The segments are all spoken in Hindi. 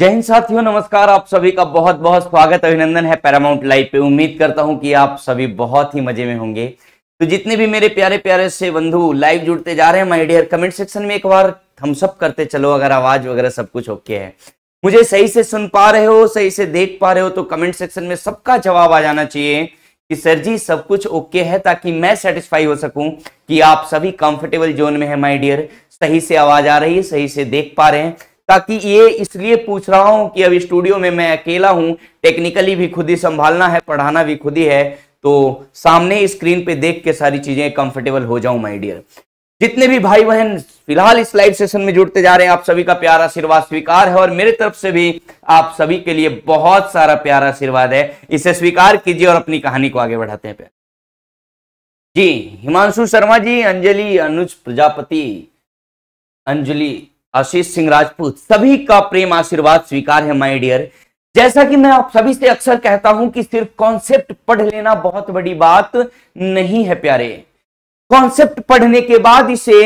जय हिंद साथियों नमस्कार आप सभी का बहुत बहुत स्वागत अभिनंदन है पैरामाउंट लाइव पे उम्मीद करता हूं कि आप सभी बहुत ही मजे में होंगे तो जितने भी मेरे प्यारे प्यारे से बंधु लाइव जुड़ते जा रहे हैं माय डियर कमेंट सेक्शन में एक बार थम्सअप करते चलो अगर आवाज वगैरह सब कुछ ओके है मुझे सही से सुन पा रहे हो सही से देख पा रहे हो तो कमेंट सेक्शन में सबका जवाब आ जाना चाहिए कि सर जी सब कुछ ओके है ताकि मैं सेटिस्फाई हो सकूं कि आप सभी कंफर्टेबल जोन में है माय डियर सही से आवाज आ रही है सही से देख पा रहे हैं ताकि ये इसलिए पूछ रहा हूं कि अब स्टूडियो में मैं अकेला हूं टेक्निकली भी खुद ही संभालना है पढ़ाना भी खुद ही है तो सामने स्क्रीन पे देख के सारी चीजें कंफर्टेबल हो जाऊं माय डियर जितने भी भाई बहन फिलहाल इस लाइव सेशन में जुड़ते जा रहे हैं आप सभी का प्यार आशीर्वाद स्वीकार है और मेरे तरफ से भी आप सभी के लिए बहुत सारा प्यार आशीर्वाद है इसे स्वीकार कीजिए और अपनी कहानी को आगे बढ़ाते हैं प्यार जी हिमांशु शर्मा जी अंजलि अनुज प्रजापति अंजलि आशीष सिंह राजपूत सभी का प्रेम आशीर्वाद स्वीकार है माय डियर जैसा कि मैं आप सभी से अक्सर कहता हूं कि सिर्फ कॉन्सेप्ट पढ़ लेना बहुत बड़ी बात नहीं है प्यारे कॉन्सेप्ट पढ़ने के बाद इसे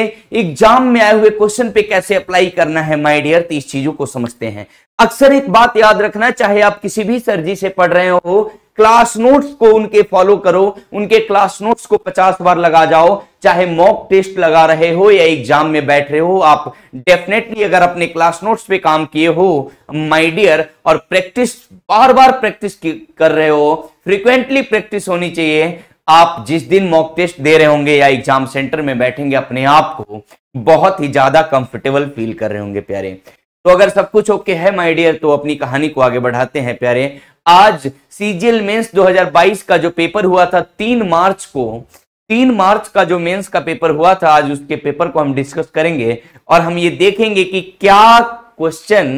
एग्जाम में आए हुए क्वेश्चन पे कैसे अप्लाई करना है माय डियर तो इस चीजों को समझते हैं अक्सर एक बात याद रखना चाहे आप किसी भी सर्जी से पढ़ रहे हो क्लास नोट्स को उनके फॉलो करो उनके क्लास नोट्स को पचास बार लगा जाओ चाहे मॉक टेस्ट लगा रहे हो या एग्जाम में बैठ रहे हो आप डेफिनेटली अगर अपने क्लास नोट्स पे काम किए हो माय डियर और प्रैक्टिस बार बार प्रैक्टिस कर रहे हो फ्रिक्वेंटली प्रैक्टिस होनी चाहिए आप जिस दिन मॉक टेस्ट दे रहे होंगे या एग्जाम सेंटर में बैठेंगे अपने आप को बहुत ही ज्यादा कंफर्टेबल फील कर रहे होंगे प्यारे तो अगर सब कुछ ओके है माय डियर तो अपनी कहानी को आगे बढ़ाते हैं प्यारे आज सीजीएल मेंस 2022 का जो पेपर हुआ था तीन मार्च को तीन मार्च का जो मेंस का पेपर हुआ था आज उसके पेपर को हम डिस्कस करेंगे और हम ये देखेंगे कि क्या क्वेश्चन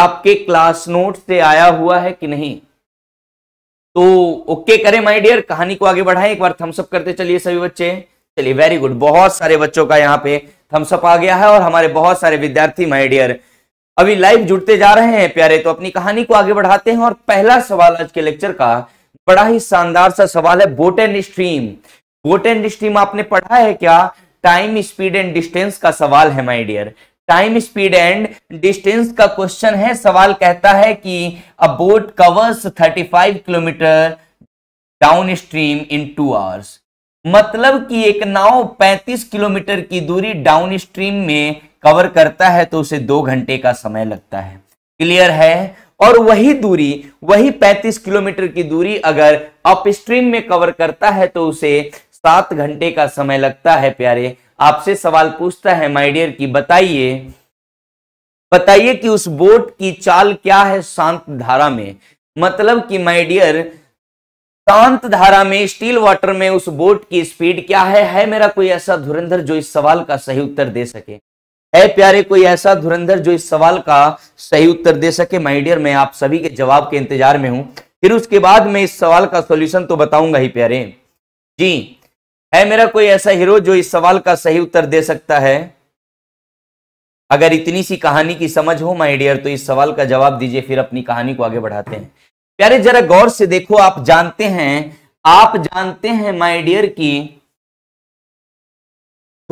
आपके क्लास नोट से आया हुआ है कि नहीं तो ओके करें माय डियर कहानी को आगे बढ़ाएं एक बार थम्सअप करते चलिए सभी बच्चे चलिए वेरी गुड बहुत सारे बच्चों का यहाँ पे थम्सअप आ गया है और हमारे बहुत सारे विद्यार्थी माय डियर अभी लाइव जुड़ते जा रहे हैं प्यारे तो अपनी कहानी को आगे बढ़ाते हैं और पहला सवाल आज के लेक्चर का बड़ा ही शानदार सा सवाल है boat and stream boat and stream आपने पढ़ा है क्या टाइम स्पीड एंड डिस्टेंस का सवाल है my dear time speed and distance का क्वेश्चन है सवाल कहता है कि a boat covers 35 kilometre downstream in two hours मतलब कि एक नाव 35 किलोमीटर की दूरी डाउन स्ट्रीम में कवर करता है तो उसे दो घंटे का समय लगता है क्लियर है और वही दूरी वही 35 किलोमीटर की दूरी अगर अपस्ट्रीम में कवर करता है तो उसे सात घंटे का समय लगता है प्यारे आपसे सवाल पूछता है माइडियर की बताइए बताइए कि उस बोट की चाल क्या है शांत धारा में मतलब कि माइडियर शांत धारा में स्टील वाटर में उस बोट की स्पीड क्या है है मेरा कोई ऐसा धुरंधर जो इस सवाल का सही उत्तर दे सके है प्यारे कोई ऐसा धुरंधर जो इस सवाल का सही उत्तर दे सके माइडियर डियर मैं आप सभी के जवाब के इंतजार में हूं फिर उसके बाद मैं इस सवाल का सॉल्यूशन तो बताऊंगा ही प्यारे जी है मेरा कोई ऐसा हीरो जो इस सवाल का सही उत्तर दे सकता है अगर इतनी सी कहानी की समझ हो माय डियर तो इस सवाल का जवाब दीजिए फिर अपनी कहानी को आगे बढ़ाते हैं प्यारे जरा गौर से देखो आप जानते हैं आप जानते हैं माय डियर की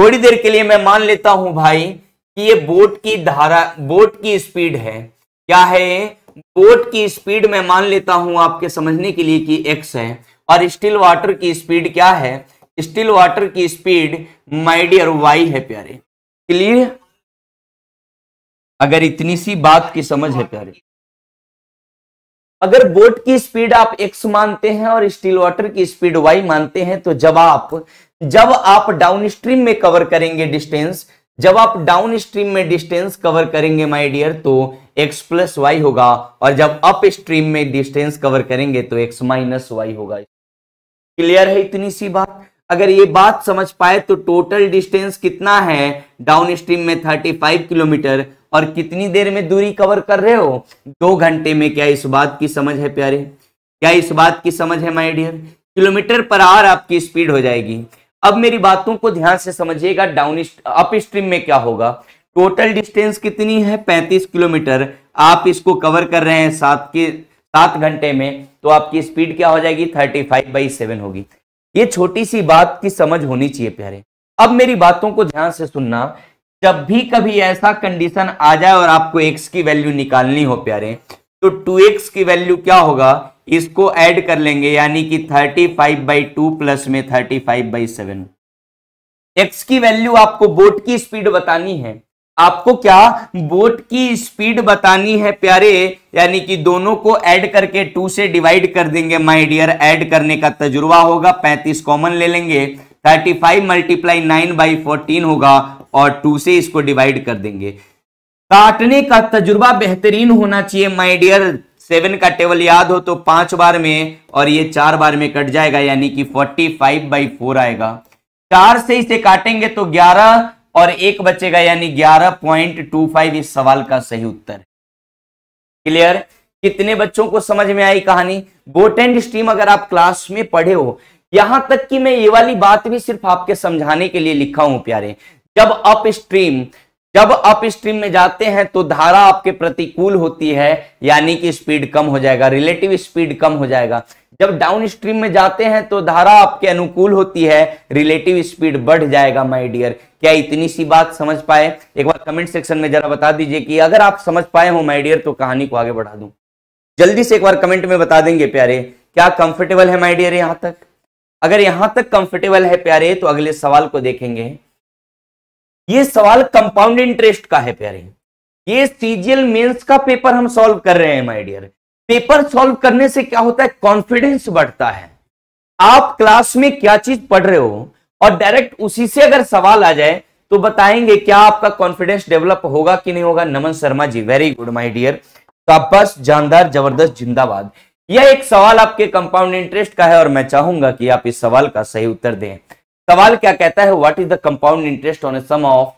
थोड़ी देर के लिए मैं मान लेता हूं भाई कि ये बोट की धारा बोट की स्पीड है क्या है बोट की स्पीड मैं मान लेता हूं आपके समझने के लिए कि एक्स है और स्टील वाटर की स्पीड क्या है स्टिल वाटर की स्पीड माइडियर वाई है प्यारे क्लियर अगर इतनी सी बात की समझ है प्यारे अगर बोट की स्पीड आप एक्स मानते हैं और स्टील वाटर की स्पीड वाई मानते हैं तो जब आप जब आप डाउन स्ट्रीम में कवर करेंगे डिस्टेंस जब आप डाउन स्ट्रीम में डिस्टेंस कवर करेंगे माय डियर तो x प्लस वाई होगा और जब अप स्ट्रीम में डिस्टेंस कवर करेंगे तो x माइनस वाई होगा क्लियर है इतनी सी बात अगर ये बात समझ पाए तो टोटल डिस्टेंस कितना है डाउन स्ट्रीम में 35 किलोमीटर और कितनी देर में दूरी कवर कर रहे हो दो घंटे में क्या इस बात की समझ है प्यारे क्या इस बात की समझ है माइडियर किलोमीटर पर आवर आपकी स्पीड हो जाएगी अब मेरी बातों को ध्यान से समझिएगा डाउन अप स्ट्रीम में क्या होगा टोटल डिस्टेंस कितनी है 35 किलोमीटर आप इसको कवर कर रहे हैं सात के सात घंटे में तो आपकी स्पीड क्या हो जाएगी 35 फाइव बाई सेवन होगी ये छोटी सी बात की समझ होनी चाहिए प्यारे अब मेरी बातों को ध्यान से सुनना जब भी कभी ऐसा कंडीशन आ जाए और आपको एक्स की वैल्यू निकालनी हो प्यारे तो 2x की वैल्यू क्या होगा इसको ऐड कर लेंगे यानी कि 35 फाइव बाई टू प्लस में 35 फाइव बाई सेवन एक्स की वैल्यू आपको बोट की स्पीड बतानी है आपको क्या बोट की स्पीड बतानी है प्यारे यानी कि दोनों को ऐड करके टू से डिवाइड कर देंगे माय डियर ऐड करने का तजुर्बा होगा पैंतीस कॉमन ले लेंगे thirty five multiply nine by fourteen होगा और टू से इसको डिवाइड कर देंगे काटने का तजुर्बा बेहतरीन होना चाहिए माय डियर सेवन का टेबल याद हो तो पांच बार में और ये चार बार में कट जाएगा यानी कि फोर्टी फाइव बाई फोर आएगा चार से इसे काटेंगे तो ग्यारह और एक बचेगा यानी ग्यारह पॉइंट टू फाइव इस सवाल का सही उत्तर क्लियर कितने बच्चों को समझ में आई कहानी बोट एंड स्ट्रीम अगर आप क्लास में पढ़े हो यहां तक कि मैं ये वाली बात भी सिर्फ आपके समझाने के लिए लिखा हूं प्यारे जब अप स्ट्रीम जब अप स्ट्रीम में जाते हैं तो धारा आपके प्रतिकूल होती है यानी कि स्पीड कम हो जाएगा रिलेटिव स्पीड कम हो जाएगा जब डाउन स्ट्रीम में जाते हैं तो धारा आपके अनुकूल होती है रिलेटिव स्पीड बढ़ जाएगा माय डियर क्या इतनी सी बात समझ पाए एक बार कमेंट सेक्शन में जरा बता दीजिए कि अगर आप समझ पाए हो माई डियर तो कहानी को आगे बढ़ा दू जल्दी से एक बार कमेंट में बता देंगे प्यारे क्या कंफर्टेबल है माइडियर डियर यहां तक अगर यहां तक कंफर्टेबल है प्यारे तो अगले सवाल को देखेंगे ये सवाल कंपाउंड इंटरेस्ट का है प्यारे ये सीजीएल मेंस का पेपर हम सॉल्व कर रहे हैं माय डियर पेपर सॉल्व करने से क्या होता है कॉन्फिडेंस बढ़ता है आप क्लास में क्या चीज पढ़ रहे हो और डायरेक्ट उसी से अगर सवाल आ जाए तो बताएंगे क्या आपका कॉन्फिडेंस डेवलप होगा कि नहीं होगा Naman Sharma ji very good my dear बस जानदार जबरदस्त जिंदाबाद यह एक सवाल आपके कंपाउंड इंटरेस्ट का है और मैं चाहूंगा कि आप इस सवाल का सही उत्तर दें सवाल क्या कहता है what is the compound interest on a sum of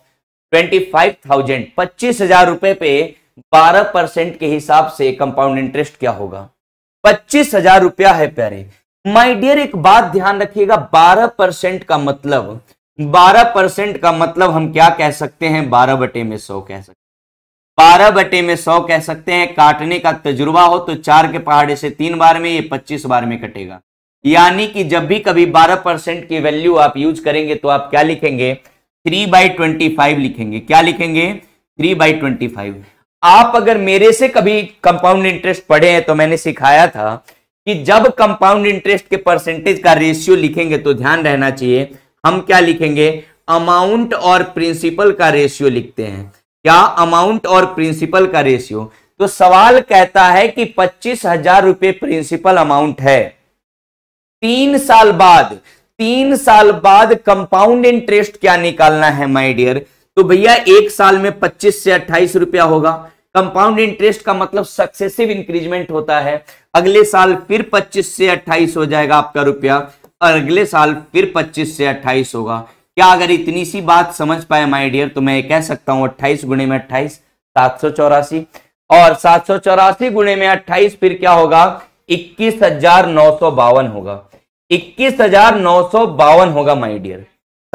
twenty five thousand पच्चीस हजार रुपए पे बारह परसेंट के हिसाब से कंपाउंड इंटरेस्ट क्या होगा पच्चीस हजार रुपया है प्यारे माय डियर एक बात ध्यान रखिएगा बारह परसेंट का मतलब बारह परसेंट का मतलब हम क्या कह सकते हैं बारह बटे में सौ कह सकते बारह बटे में सौ कह सकते हैं काटने का तजुर्बा हो तो चार के पहाड़े से तीन बार में ये पच्चीस बार में कटेगा यानी कि जब भी कभी 12 परसेंट की वैल्यू आप यूज करेंगे तो आप क्या लिखेंगे थ्री बाई ट्वेंटी फाइव लिखेंगे क्या लिखेंगे थ्री बाई ट्वेंटी फाइव आप अगर मेरे से कभी कंपाउंड इंटरेस्ट पढ़े हैं तो मैंने सिखाया था कि जब कंपाउंड इंटरेस्ट के परसेंटेज का रेशियो लिखेंगे तो ध्यान रहना चाहिए हम क्या लिखेंगे अमाउंट और प्रिंसिपल का रेशियो लिखते हैं क्या अमाउंट और प्रिंसिपल का रेशियो तो सवाल कहता है कि पच्चीस हजार रुपये प्रिंसिपल अमाउंट है तीन साल बाद तीन साल बाद कंपाउंड इंटरेस्ट क्या निकालना है माय डियर तो भैया एक साल में 25 से 28 रुपया होगा कंपाउंड इंटरेस्ट का मतलब सक्सेसिव इंक्रीजमेंट होता है अगले साल फिर 25 से 28 हो जाएगा आपका रुपया और अगले साल फिर 25 से 28 होगा क्या अगर इतनी सी बात समझ पाए माय डियर तो मैं कह सकता हूं अट्ठाईस गुणे में अट्ठाईस सात और सात गुणे में अट्ठाईस फिर क्या होगा इक्कीस हजार नौ सौ बावन होगा इक्कीस हजार नौ सौ बावन होगा माय डियर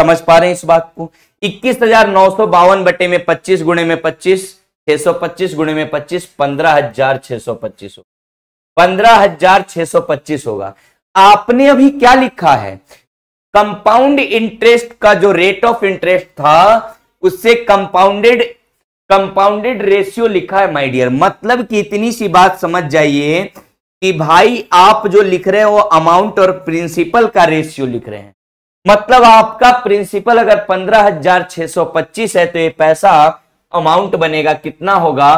समझ पा रहे हैं इस बात को इक्कीस हजार नौ सौ बावन बटे में पच्चीस गुणे में पच्चीस छह सौ पच्चीस गुणे में पच्चीस पंद्रह हजार छह सौ पच्चीस पंद्रह हजार छह सौ पच्चीस होगा आपने अभी क्या लिखा है कंपाउंड इंटरेस्ट का जो रेट ऑफ इंटरेस्ट था उससे कंपाउंडेड कंपाउंडेड रेशियो लिखा है माय डियर मतलब कि इतनी सी बात समझ जाइए कि भाई आप जो लिख रहे हैं वो अमाउंट और प्रिंसिपल का रेशियो लिख रहे हैं मतलब आपका प्रिंसिपल अगर पंद्रह हजार छह सौ पच्चीस है तो ये पैसा अमाउंट बनेगा कितना होगा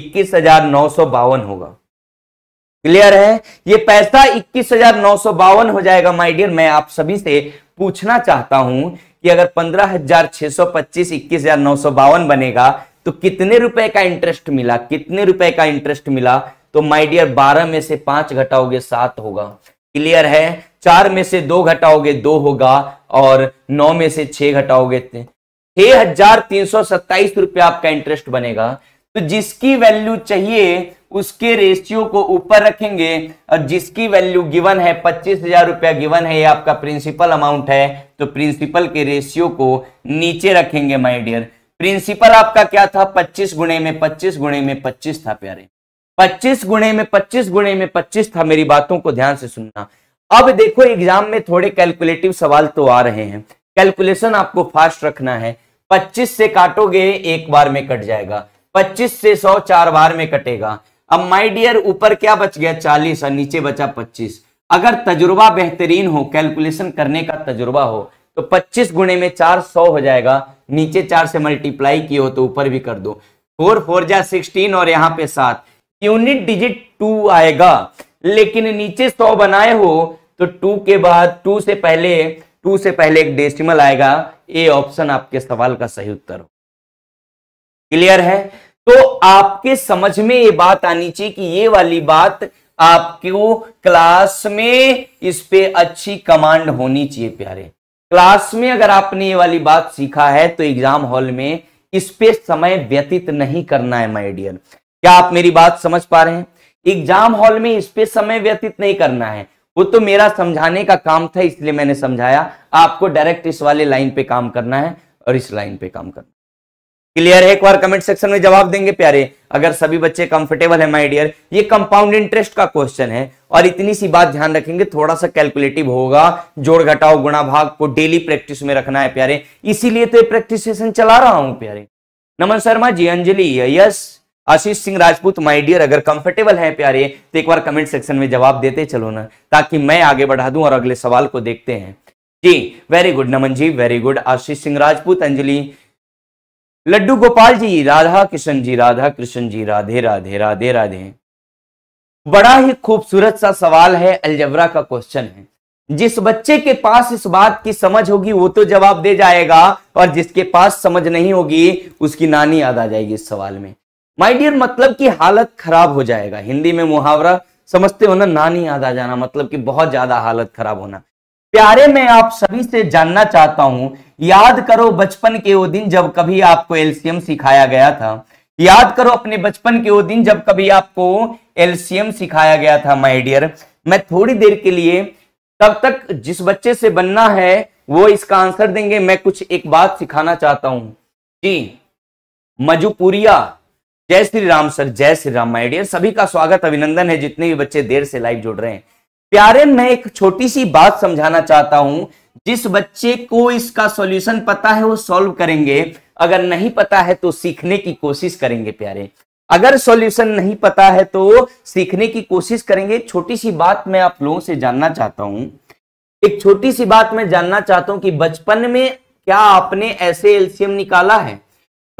इक्कीस हजार नौ सौ बावन होगा क्लियर है ये पैसा इक्कीस हजार नौ सौ बावन हो जाएगा माय डियर मैं आप सभी से पूछना चाहता हूं कि अगर पंद्रह हजार छह सौ पच्चीस इक्कीस हजार नौ सौ बावन बनेगा तो कितने रुपए का इंटरेस्ट मिला कितने रुपए का इंटरेस्ट मिला तो माय डियर बारह में से पांच घटाओगे सात होगा क्लियर है चार में से दो घटाओगे दो होगा और नौ में से छह घटाओगे छह हजार तीन सौ सत्ताईस रुपया आपका इंटरेस्ट बनेगा तो जिसकी वैल्यू चाहिए उसके रेशियो को ऊपर रखेंगे और जिसकी वैल्यू गिवन है पच्चीस हजार रुपया गिवन है ये आपका प्रिंसिपल अमाउंट है तो प्रिंसिपल के रेशियो को नीचे रखेंगे माय डियर प्रिंसिपल आपका क्या था पच्चीस गुणे में पच्चीस गुणे में पच्चीस था प्यारे 25 गुणे में 25 गुणे में 25 था मेरी बातों को ध्यान से सुनना अब देखो एग्जाम में थोड़े कैलकुलेटिव सवाल तो आ रहे हैं कैलकुलेशन आपको फास्ट रखना है 25 से काटोगे एक बार में कट जाएगा 25 से 100 चार बार में कटेगा अब माय डियर ऊपर क्या बच गया 40 और नीचे बचा 25 अगर तजुर्बा बेहतरीन हो कैलकुलेशन करने का तजुर्बा हो तो पच्चीस गुणे में सौ हो जाएगा नीचे चार से मल्टीप्लाई किए हो तो ऊपर भी कर दो फोर फोर जा सिक्सटीन और यहाँ पे सात यूनिट डिजिट टू आएगा लेकिन नीचे सौ बनाए हो तो टू के बाद टू से पहले टू से पहले एक डेसिमल आएगा ए ऑप्शन आपके सवाल का सही उत्तर हो क्लियर है तो आपके समझ में ये बात आनी चाहिए कि ये वाली बात आपको क्लास में इस पे अच्छी कमांड होनी चाहिए प्यारे क्लास में अगर आपने ये वाली बात सीखा है तो एग्जाम हॉल में इस पे समय व्यतीत नहीं करना है माय डियर क्या आप मेरी बात समझ पा रहे हैं एग्जाम हॉल में इस पे समय व्यतीत नहीं करना है वो तो मेरा समझाने का काम था इसलिए मैंने समझाया आपको डायरेक्ट इस वाले लाइन पे काम करना है और इस लाइन पे काम करना क्लियर है एक बार कमेंट सेक्शन में जवाब देंगे प्यारे अगर सभी बच्चे कंफर्टेबल है माय डियर ये कंपाउंड इंटरेस्ट का क्वेश्चन है और इतनी सी बात ध्यान रखेंगे थोड़ा सा कैलकुलेटिव होगा जोड़ घटाओ गुणा भाग को डेली प्रैक्टिस में रखना है प्यारे इसीलिए तो ये प्रैक्टिस सेशन चला रहा हूं प्यारे Naman Sharma ji Anjali yes Ashish Singh Rajput my dear अगर कंफर्टेबल हैं प्यारे तो एक बार कमेंट सेक्शन में जवाब देते चलो ना ताकि मैं आगे बढ़ा दूं और अगले सवाल को देखते हैं जी very good Naman ji very good Ashish Singh Rajput Anjali Laddu Gopal ji Radha Krishna ji Radha Krishna ji Radhe Radhe Radhe Radhe बड़ा ही खूबसूरत सा सवाल है अलजबरा का क्वेश्चन है जिस बच्चे के पास इस बात की समझ होगी वो तो जवाब दे जाएगा और जिसके पास समझ नहीं होगी उसकी नानी याद आ जाएगी इस सवाल में माय डियर मतलब कि हालत खराब हो जाएगा हिंदी में मुहावरा समझते हो ना नानी याद आ जाना मतलब कि बहुत ज्यादा हालत खराब होना प्यारे मैं आप सभी से जानना चाहता हूं याद करो बचपन के वो दिन जब कभी आपको एलसीएम सिखाया गया था याद करो अपने बचपन के वो दिन जब कभी आपको एलसीएम सिखाया गया था माय डियर मैं थोड़ी देर के लिए तब तक जिस बच्चे से बनना है वो इसका आंसर देंगे मैं कुछ एक बात सिखाना चाहता हूं जी मजुपुरिया जय श्री राम सर जय श्री राम माइडियर डियर सभी का स्वागत अभिनंदन है जितने भी बच्चे देर से लाइव जुड़ रहे हैं प्यारे मैं एक छोटी सी बात समझाना चाहता हूं जिस बच्चे को इसका सॉल्यूशन पता है वो सॉल्व करेंगे अगर नहीं पता है तो सीखने की कोशिश करेंगे प्यारे अगर सॉल्यूशन नहीं पता है तो सीखने की कोशिश करेंगे छोटी सी बात मैं आप लोगों से जानना चाहता हूं एक छोटी सी बात मैं जानना चाहता हूं कि बचपन में क्या आपने ऐसे एल्शियम निकाला है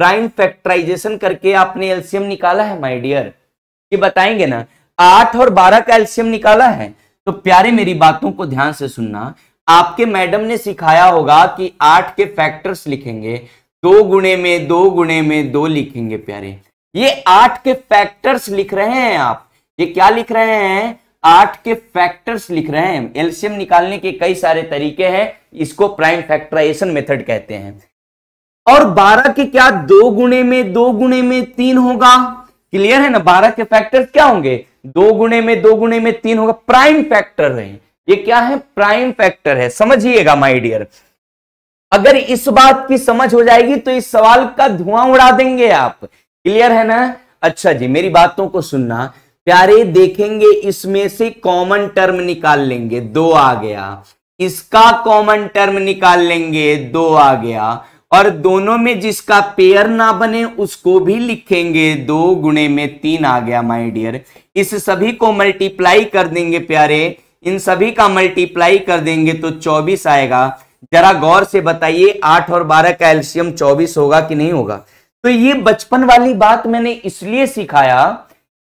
प्राइम फैक्टराइजेशन करके आपने एल्सियम निकाला है माय डियर ये बताएंगे ना आठ और बारह का एल्सियम निकाला है तो प्यारे मेरी बातों को ध्यान से सुनना आपके मैडम ने सिखाया होगा कि आठ के फैक्टर्स लिखेंगे दो गुणे में दो गुणे में दो लिखेंगे प्यारे ये आठ के फैक्टर्स लिख रहे हैं आप ये क्या लिख रहे हैं आठ के फैक्टर्स लिख रहे हैं एल्शियम निकालने के कई सारे तरीके हैं इसको प्राइम फैक्टराइजेशन मेथड कहते हैं और 12 के क्या दो गुणे में दो गुणे में तीन होगा क्लियर है ना 12 के फैक्टर क्या होंगे दो गुणे में दो गुणे में तीन होगा प्राइम फैक्टर है ये क्या है प्राइम फैक्टर है समझिएगा माय डियर अगर इस बात की समझ हो जाएगी तो इस सवाल का धुआं उड़ा देंगे आप क्लियर है ना अच्छा जी मेरी बातों को सुनना प्यारे देखेंगे इसमें से कॉमन टर्म निकाल लेंगे दो आ गया इसका कॉमन टर्म निकाल लेंगे दो आ गया और दोनों में जिसका पेयर ना बने उसको भी लिखेंगे दो गुणे में तीन आ गया माय डियर इस सभी को मल्टीप्लाई कर देंगे प्यारे इन सभी का मल्टीप्लाई कर देंगे तो चौबीस आएगा जरा गौर से बताइए आठ और बारह का एल्शियम चौबीस होगा कि नहीं होगा तो ये बचपन वाली बात मैंने इसलिए सिखाया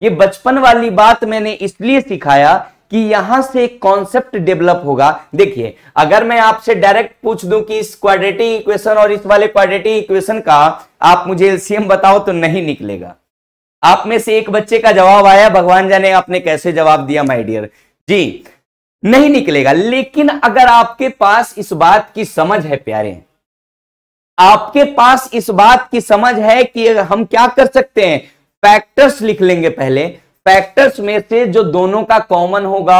ये बचपन वाली बात मैंने इसलिए सिखाया कि यहां से एक कॉन्सेप्ट डेवलप होगा देखिए अगर मैं आपसे डायरेक्ट पूछ दूं कि इस क्वाड्रेटिक इक्वेशन और इस वाले क्वाड्रेटिक इक्वेशन का आप मुझे एलसीएम बताओ तो नहीं निकलेगा आप में से एक बच्चे का जवाब आया भगवान जाने आपने कैसे जवाब दिया माय डियर जी नहीं निकलेगा लेकिन अगर आपके पास इस बात की समझ है प्यारे आपके पास इस बात की समझ है कि हम क्या कर सकते हैं फैक्टर्स लिख लेंगे पहले फैक्टर्स में से जो दोनों का कॉमन होगा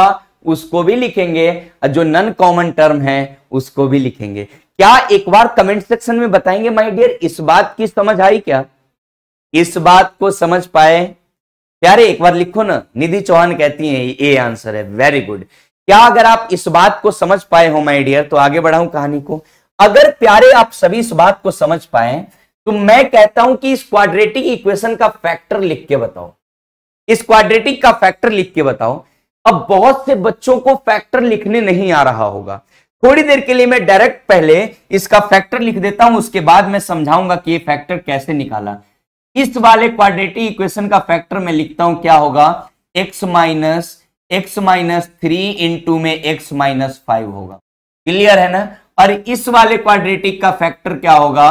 उसको भी लिखेंगे और जो नन कॉमन टर्म है उसको भी लिखेंगे क्या एक बार कमेंट सेक्शन में बताएंगे माय डियर इस बात की समझ आई क्या इस बात को समझ पाए प्यारे एक बार लिखो ना निधि चौहान कहती हैं ए आंसर है वेरी गुड क्या अगर आप इस बात को समझ पाए हो माय डियर तो आगे बढ़ाऊं कहानी को अगर प्यारे आप सभी इस बात को समझ पाए तो मैं कहता हूं कि इस क्वाड्रेटिक इक्वेशन का फैक्टर लिख के बताओ इस क्वाड्रेटिक का फैक्टर लिख के बताओ अब बहुत से बच्चों को फैक्टर लिखने नहीं आ रहा होगा थोड़ी देर के लिए मैं डायरेक्ट पहले इसका फैक्टर लिख देता हूं उसके बाद मैं समझाऊंगा कि ये फैक्टर कैसे निकाला इस वाले क्वाड्रेटिक इक्वेशन का फैक्टर मैं लिखता हूं क्या होगा x minus x minus three into में एक्स माइनस फाइव होगा क्लियर है ना और इस वाले क्वाड्रेटिक का फैक्टर क्या होगा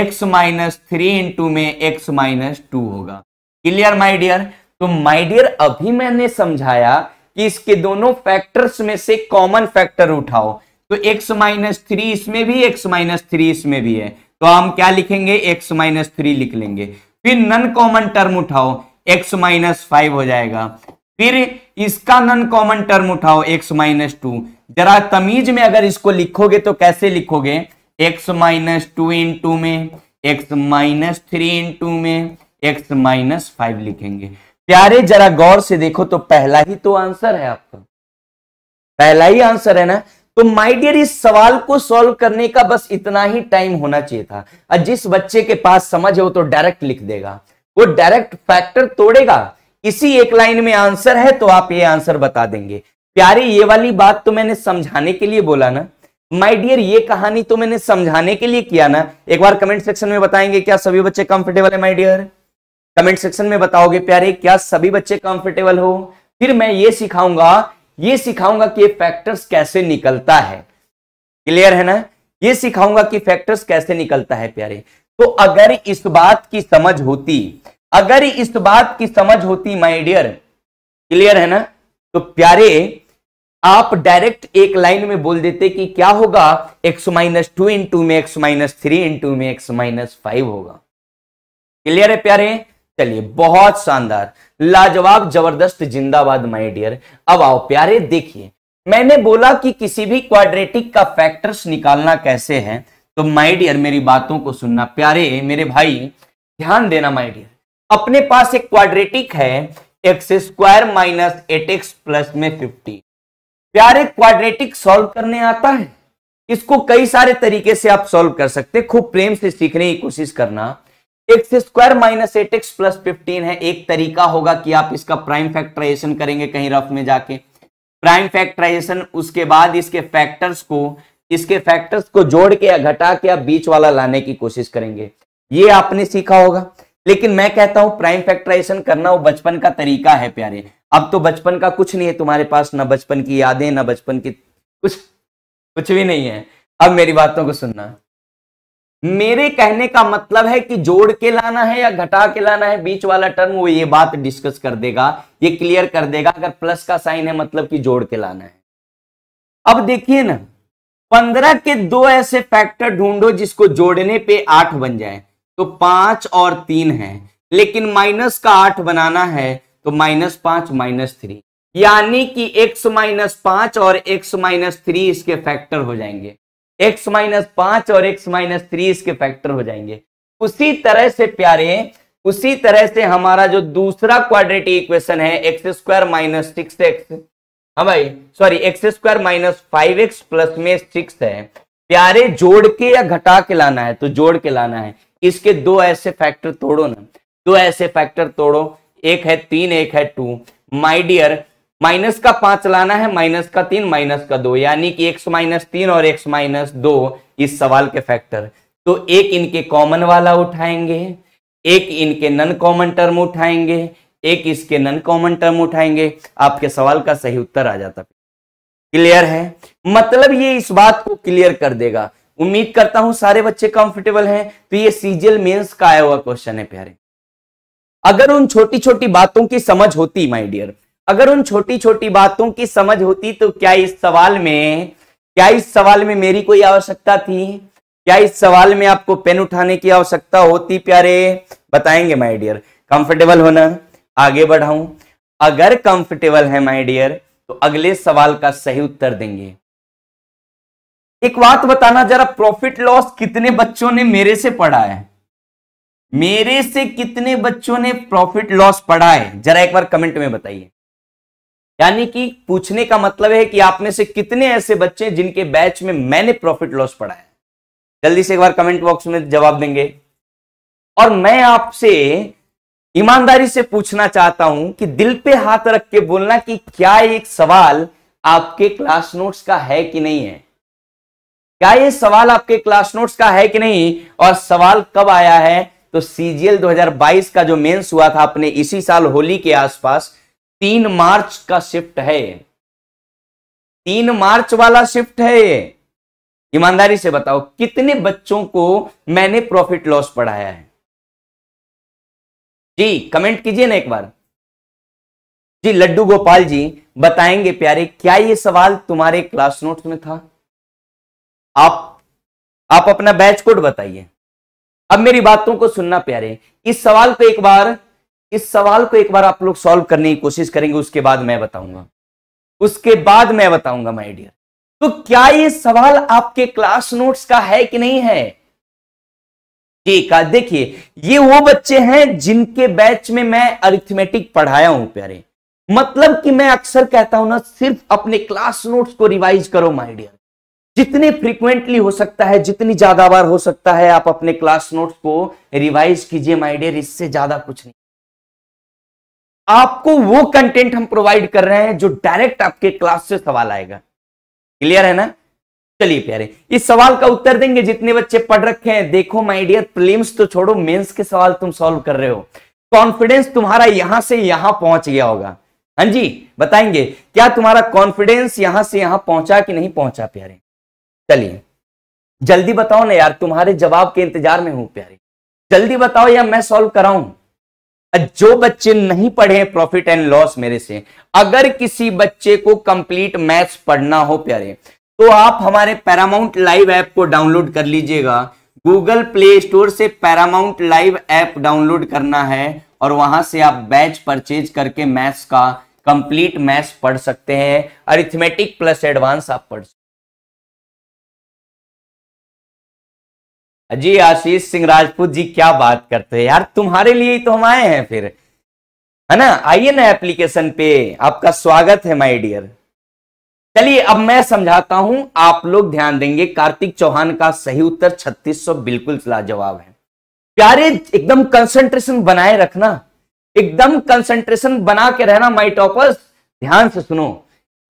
एक्स माइनस थ्री इंटू में एक्स माइनस टू होगा क्लियर माई डियर तो माय डियर अभी मैंने समझाया कि इसके दोनों फैक्टर्स में से कॉमन फैक्टर उठाओ तो x माइनस थ्री इसमें भी x माइनस थ्री इसमें भी है तो हम क्या लिखेंगे x माइनस थ्री लिख लेंगे फिर नन कॉमन टर्म उठाओ x माइनस फाइव हो जाएगा फिर इसका नन कॉमन टर्म उठाओ x माइनस टू जरा तमीज में अगर इसको लिखोगे तो कैसे लिखोगे x minus two into में x minus three into में x माइनस फाइव लिखेंगे प्यारे जरा गौर से देखो तो पहला ही तो आंसर है आपका पहला ही आंसर है ना तो माय डियर इस सवाल को सॉल्व करने का बस इतना ही टाइम होना चाहिए था और जिस बच्चे के पास समझ है वो तो डायरेक्ट लिख देगा वो डायरेक्ट फैक्टर तोड़ेगा इसी एक लाइन में आंसर है तो आप ये आंसर बता देंगे प्यारे ये वाली बात तो मैंने समझाने के लिए बोला ना माय डियर ये कहानी तो मैंने समझाने के लिए किया ना एक बार कमेंट सेक्शन में बताएंगे क्या सभी बच्चे कंफर्टेबल है माई डियर कमेंट सेक्शन में बताओगे प्यारे क्या सभी बच्चे कंफर्टेबल हो फिर मैं ये सिखाऊंगा ये सिखाऊंगा कि फैक्टर्स कैसे निकलता है क्लियर है ना ये सिखाऊंगा कि फैक्टर्स कैसे निकलता है प्यारे तो अगर इस बात की समझ होती अगर इस बात की समझ होती माय डियर क्लियर है ना तो प्यारे आप डायरेक्ट एक लाइन में बोल देते कि क्या होगा x माइनस टू इंटू में x माइनस थ्री इंटू में x माइनस फाइव होगा क्लियर है प्यारे चलिए बहुत शानदार लाजवाब जबरदस्त जिंदाबाद माय डियर अब आओ प्यारे देखिए मैंने बोला कि किसी भी क्वाड्रेटिक का फैक्टर्स निकालना कैसे है तो माय डियर मेरी बातों को सुनना प्यारे मेरे भाई ध्यान देना माय डियर अपने पास एक क्वाड्रेटिक है x square minus eight x plus में फिफ्टी प्यारे क्वाड्रेटिक सॉल्व करने आता है इसको कई सारे तरीके से आप सॉल्व कर सकते खूब प्रेम से सीखने की कोशिश करना x square minus eight x plus fifteen है एक तरीका होगा कि आप इसका प्राइम फैक्टराइजेशन करेंगे कहीं रफ में जाके प्राइम फैक्टराइजेशन उसके बाद इसके फैक्टर्स को इसके फैक्टर्स को जोड़ के या घटा के आप बीच वाला लाने की कोशिश करेंगे ये आपने सीखा होगा लेकिन मैं कहता हूं प्राइम फैक्टराइजेशन करना वो बचपन का तरीका है प्यारे अब तो बचपन का कुछ नहीं है तुम्हारे पास ना बचपन की यादें ना बचपन की कुछ कुछ भी नहीं है अब मेरी बातों को सुनना मेरे कहने का मतलब है कि जोड़ के लाना है या घटा के लाना है बीच वाला टर्म वो ये बात डिस्कस कर देगा ये क्लियर कर देगा अगर प्लस का साइन है मतलब कि जोड़ के लाना है अब देखिए ना पंद्रह के दो ऐसे फैक्टर ढूंढो जिसको जोड़ने पे आठ बन जाए तो पांच और तीन है लेकिन माइनस का आठ बनाना है तो माइनस पांच माइनस थ्री यानी कि एक्स माइनस पांच और एक्स माइनस थ्री इसके फैक्टर हो जाएंगे एक्स माइनस पांच और एक्स माइनस थ्री इसके फैक्टर हो जाएंगे उसी तरह से प्यारे उसी तरह से हमारा जो दूसरा क्वाड्रेटिक इक्वेशन है x square minus six x हाँ भाई sorry x square minus five x plus में सिक्स है प्यारे जोड़ के या घटा के लाना है तो जोड़ के लाना है इसके दो ऐसे फैक्टर तोड़ो ना दो ऐसे फैक्टर तोड़ो एक है तीन एक है टू माई डियर माइनस का पांच चलाना है माइनस का तीन माइनस का दो यानी कि एक्स माइनस तीन और एक्स माइनस दो इस सवाल के फैक्टर तो एक इनके कॉमन वाला उठाएंगे एक इनके नन कॉमन टर्म उठाएंगे एक इसके नन कॉमन टर्म उठाएंगे आपके सवाल का सही उत्तर आ जाता क्लियर है मतलब ये इस बात को क्लियर कर देगा उम्मीद करता हूं सारे बच्चे कंफर्टेबल हैं तो ये सीजियल मेंस का आया हुआ क्वेश्चन है प्यारे अगर उन छोटी छोटी बातों की समझ होती माय डियर अगर उन छोटी छोटी बातों की समझ होती तो क्या इस सवाल में क्या इस सवाल में मेरी कोई आवश्यकता थी क्या इस सवाल में आपको पेन उठाने की आवश्यकता होती प्यारे बताएंगे माय डियर कंफर्टेबल होना आगे बढ़ाऊं अगर कंफर्टेबल है माय डियर तो अगले सवाल का सही उत्तर देंगे एक बात बताना जरा प्रॉफिट लॉस कितने बच्चों ने मेरे से पढ़ा है मेरे से कितने बच्चों ने प्रॉफिट लॉस पढ़ा है जरा एक बार कमेंट में बताइए यानी कि पूछने का मतलब है कि आप में से कितने ऐसे बच्चे जिनके बैच में मैंने प्रॉफिट लॉस पढ़ाया है जल्दी से एक बार कमेंट बॉक्स में जवाब देंगे और मैं आपसे ईमानदारी से पूछना चाहता हूं कि दिल पे हाथ रख के बोलना कि क्या एक सवाल आपके क्लास नोट्स का है कि नहीं है क्या ये सवाल आपके क्लास नोट्स का है कि नहीं और सवाल कब आया है तो सीजीएल 2022 का जो मेंस हुआ था अपने इसी साल होली के आसपास तीन मार्च का शिफ्ट है ये तीन मार्च वाला शिफ्ट है ये ईमानदारी से बताओ कितने बच्चों को मैंने प्रॉफिट लॉस पढ़ाया है जी कमेंट कीजिए ना एक बार जी लड्डू गोपाल जी बताएंगे प्यारे क्या ये सवाल तुम्हारे क्लास नोट्स में था आप आप अपना बैच कोड बताइए अब मेरी बातों को सुनना प्यारे इस सवाल पे एक बार इस सवाल को एक बार आप लोग सॉल्व करने की कोशिश करेंगे उसके बाद मैं बताऊंगा उसके बाद मैं बताऊंगा माय डियर तो क्या ये सवाल आपके क्लास नोट्स का है कि नहीं है ठीक है देखिए ये वो बच्चे हैं जिनके बैच में मैं अरिथमेटिक पढ़ाया हूं प्यारे मतलब कि मैं अक्सर कहता हूं ना सिर्फ अपने क्लास नोट्स को रिवाइज करो माय डियर जितने फ्रीक्वेंटली हो सकता है जितनी ज्यादा बार हो सकता है आप अपने क्लास नोट्स को रिवाइज कीजिए माय डियर इससे ज्यादा कुछ नहीं आपको वो कंटेंट हम प्रोवाइड कर रहे हैं जो डायरेक्ट आपके क्लास से सवाल आएगा क्लियर है ना चलिए प्यारे इस सवाल का उत्तर देंगे जितने बच्चे पढ़ रखे हैं देखो माय डियर प्रीलिम्स तो छोड़ो मेंस के सवाल तुम सॉल्व कर रहे हो कॉन्फिडेंस तुम्हारा यहां से यहां पहुंच गया होगा हाँ जी बताएंगे क्या तुम्हारा कॉन्फिडेंस यहां से यहां पहुंचा कि नहीं पहुंचा प्यारे चलिए जल्दी बताओ ना यार तुम्हारे जवाब के इंतजार में हूं प्यारे जल्दी बताओ या मैं सॉल्व कराऊं जो बच्चे नहीं पढ़े प्रॉफिट एंड लॉस मेरे से अगर किसी बच्चे को कंप्लीट मैथ्स पढ़ना हो प्यारे तो आप हमारे पैरामाउंट लाइव ऐप को डाउनलोड कर लीजिएगा गूगल प्ले स्टोर से पैरामाउंट लाइव ऐप डाउनलोड करना है और वहां से आप बैच परचेज करके मैथ्स का कंप्लीट मैथ्स पढ़ सकते हैं अरिथमेटिक प्लस एडवांस आप पढ़ सकते जी आशीष सिंह राजपूत जी क्या बात करते हैं यार तुम्हारे लिए ही तो हम आए हैं फिर है ना आइए ना एप्लीकेशन पे आपका स्वागत है माय डियर चलिए अब मैं समझाता हूं आप लोग ध्यान देंगे कार्तिक चौहान का सही उत्तर 3600 बिल्कुल लाजवाब है प्यारे एकदम कंसंट्रेशन बनाए रखना एकदम कंसंट्रेशन बना के रहना माई टॉपर्स ध्यान से सुनो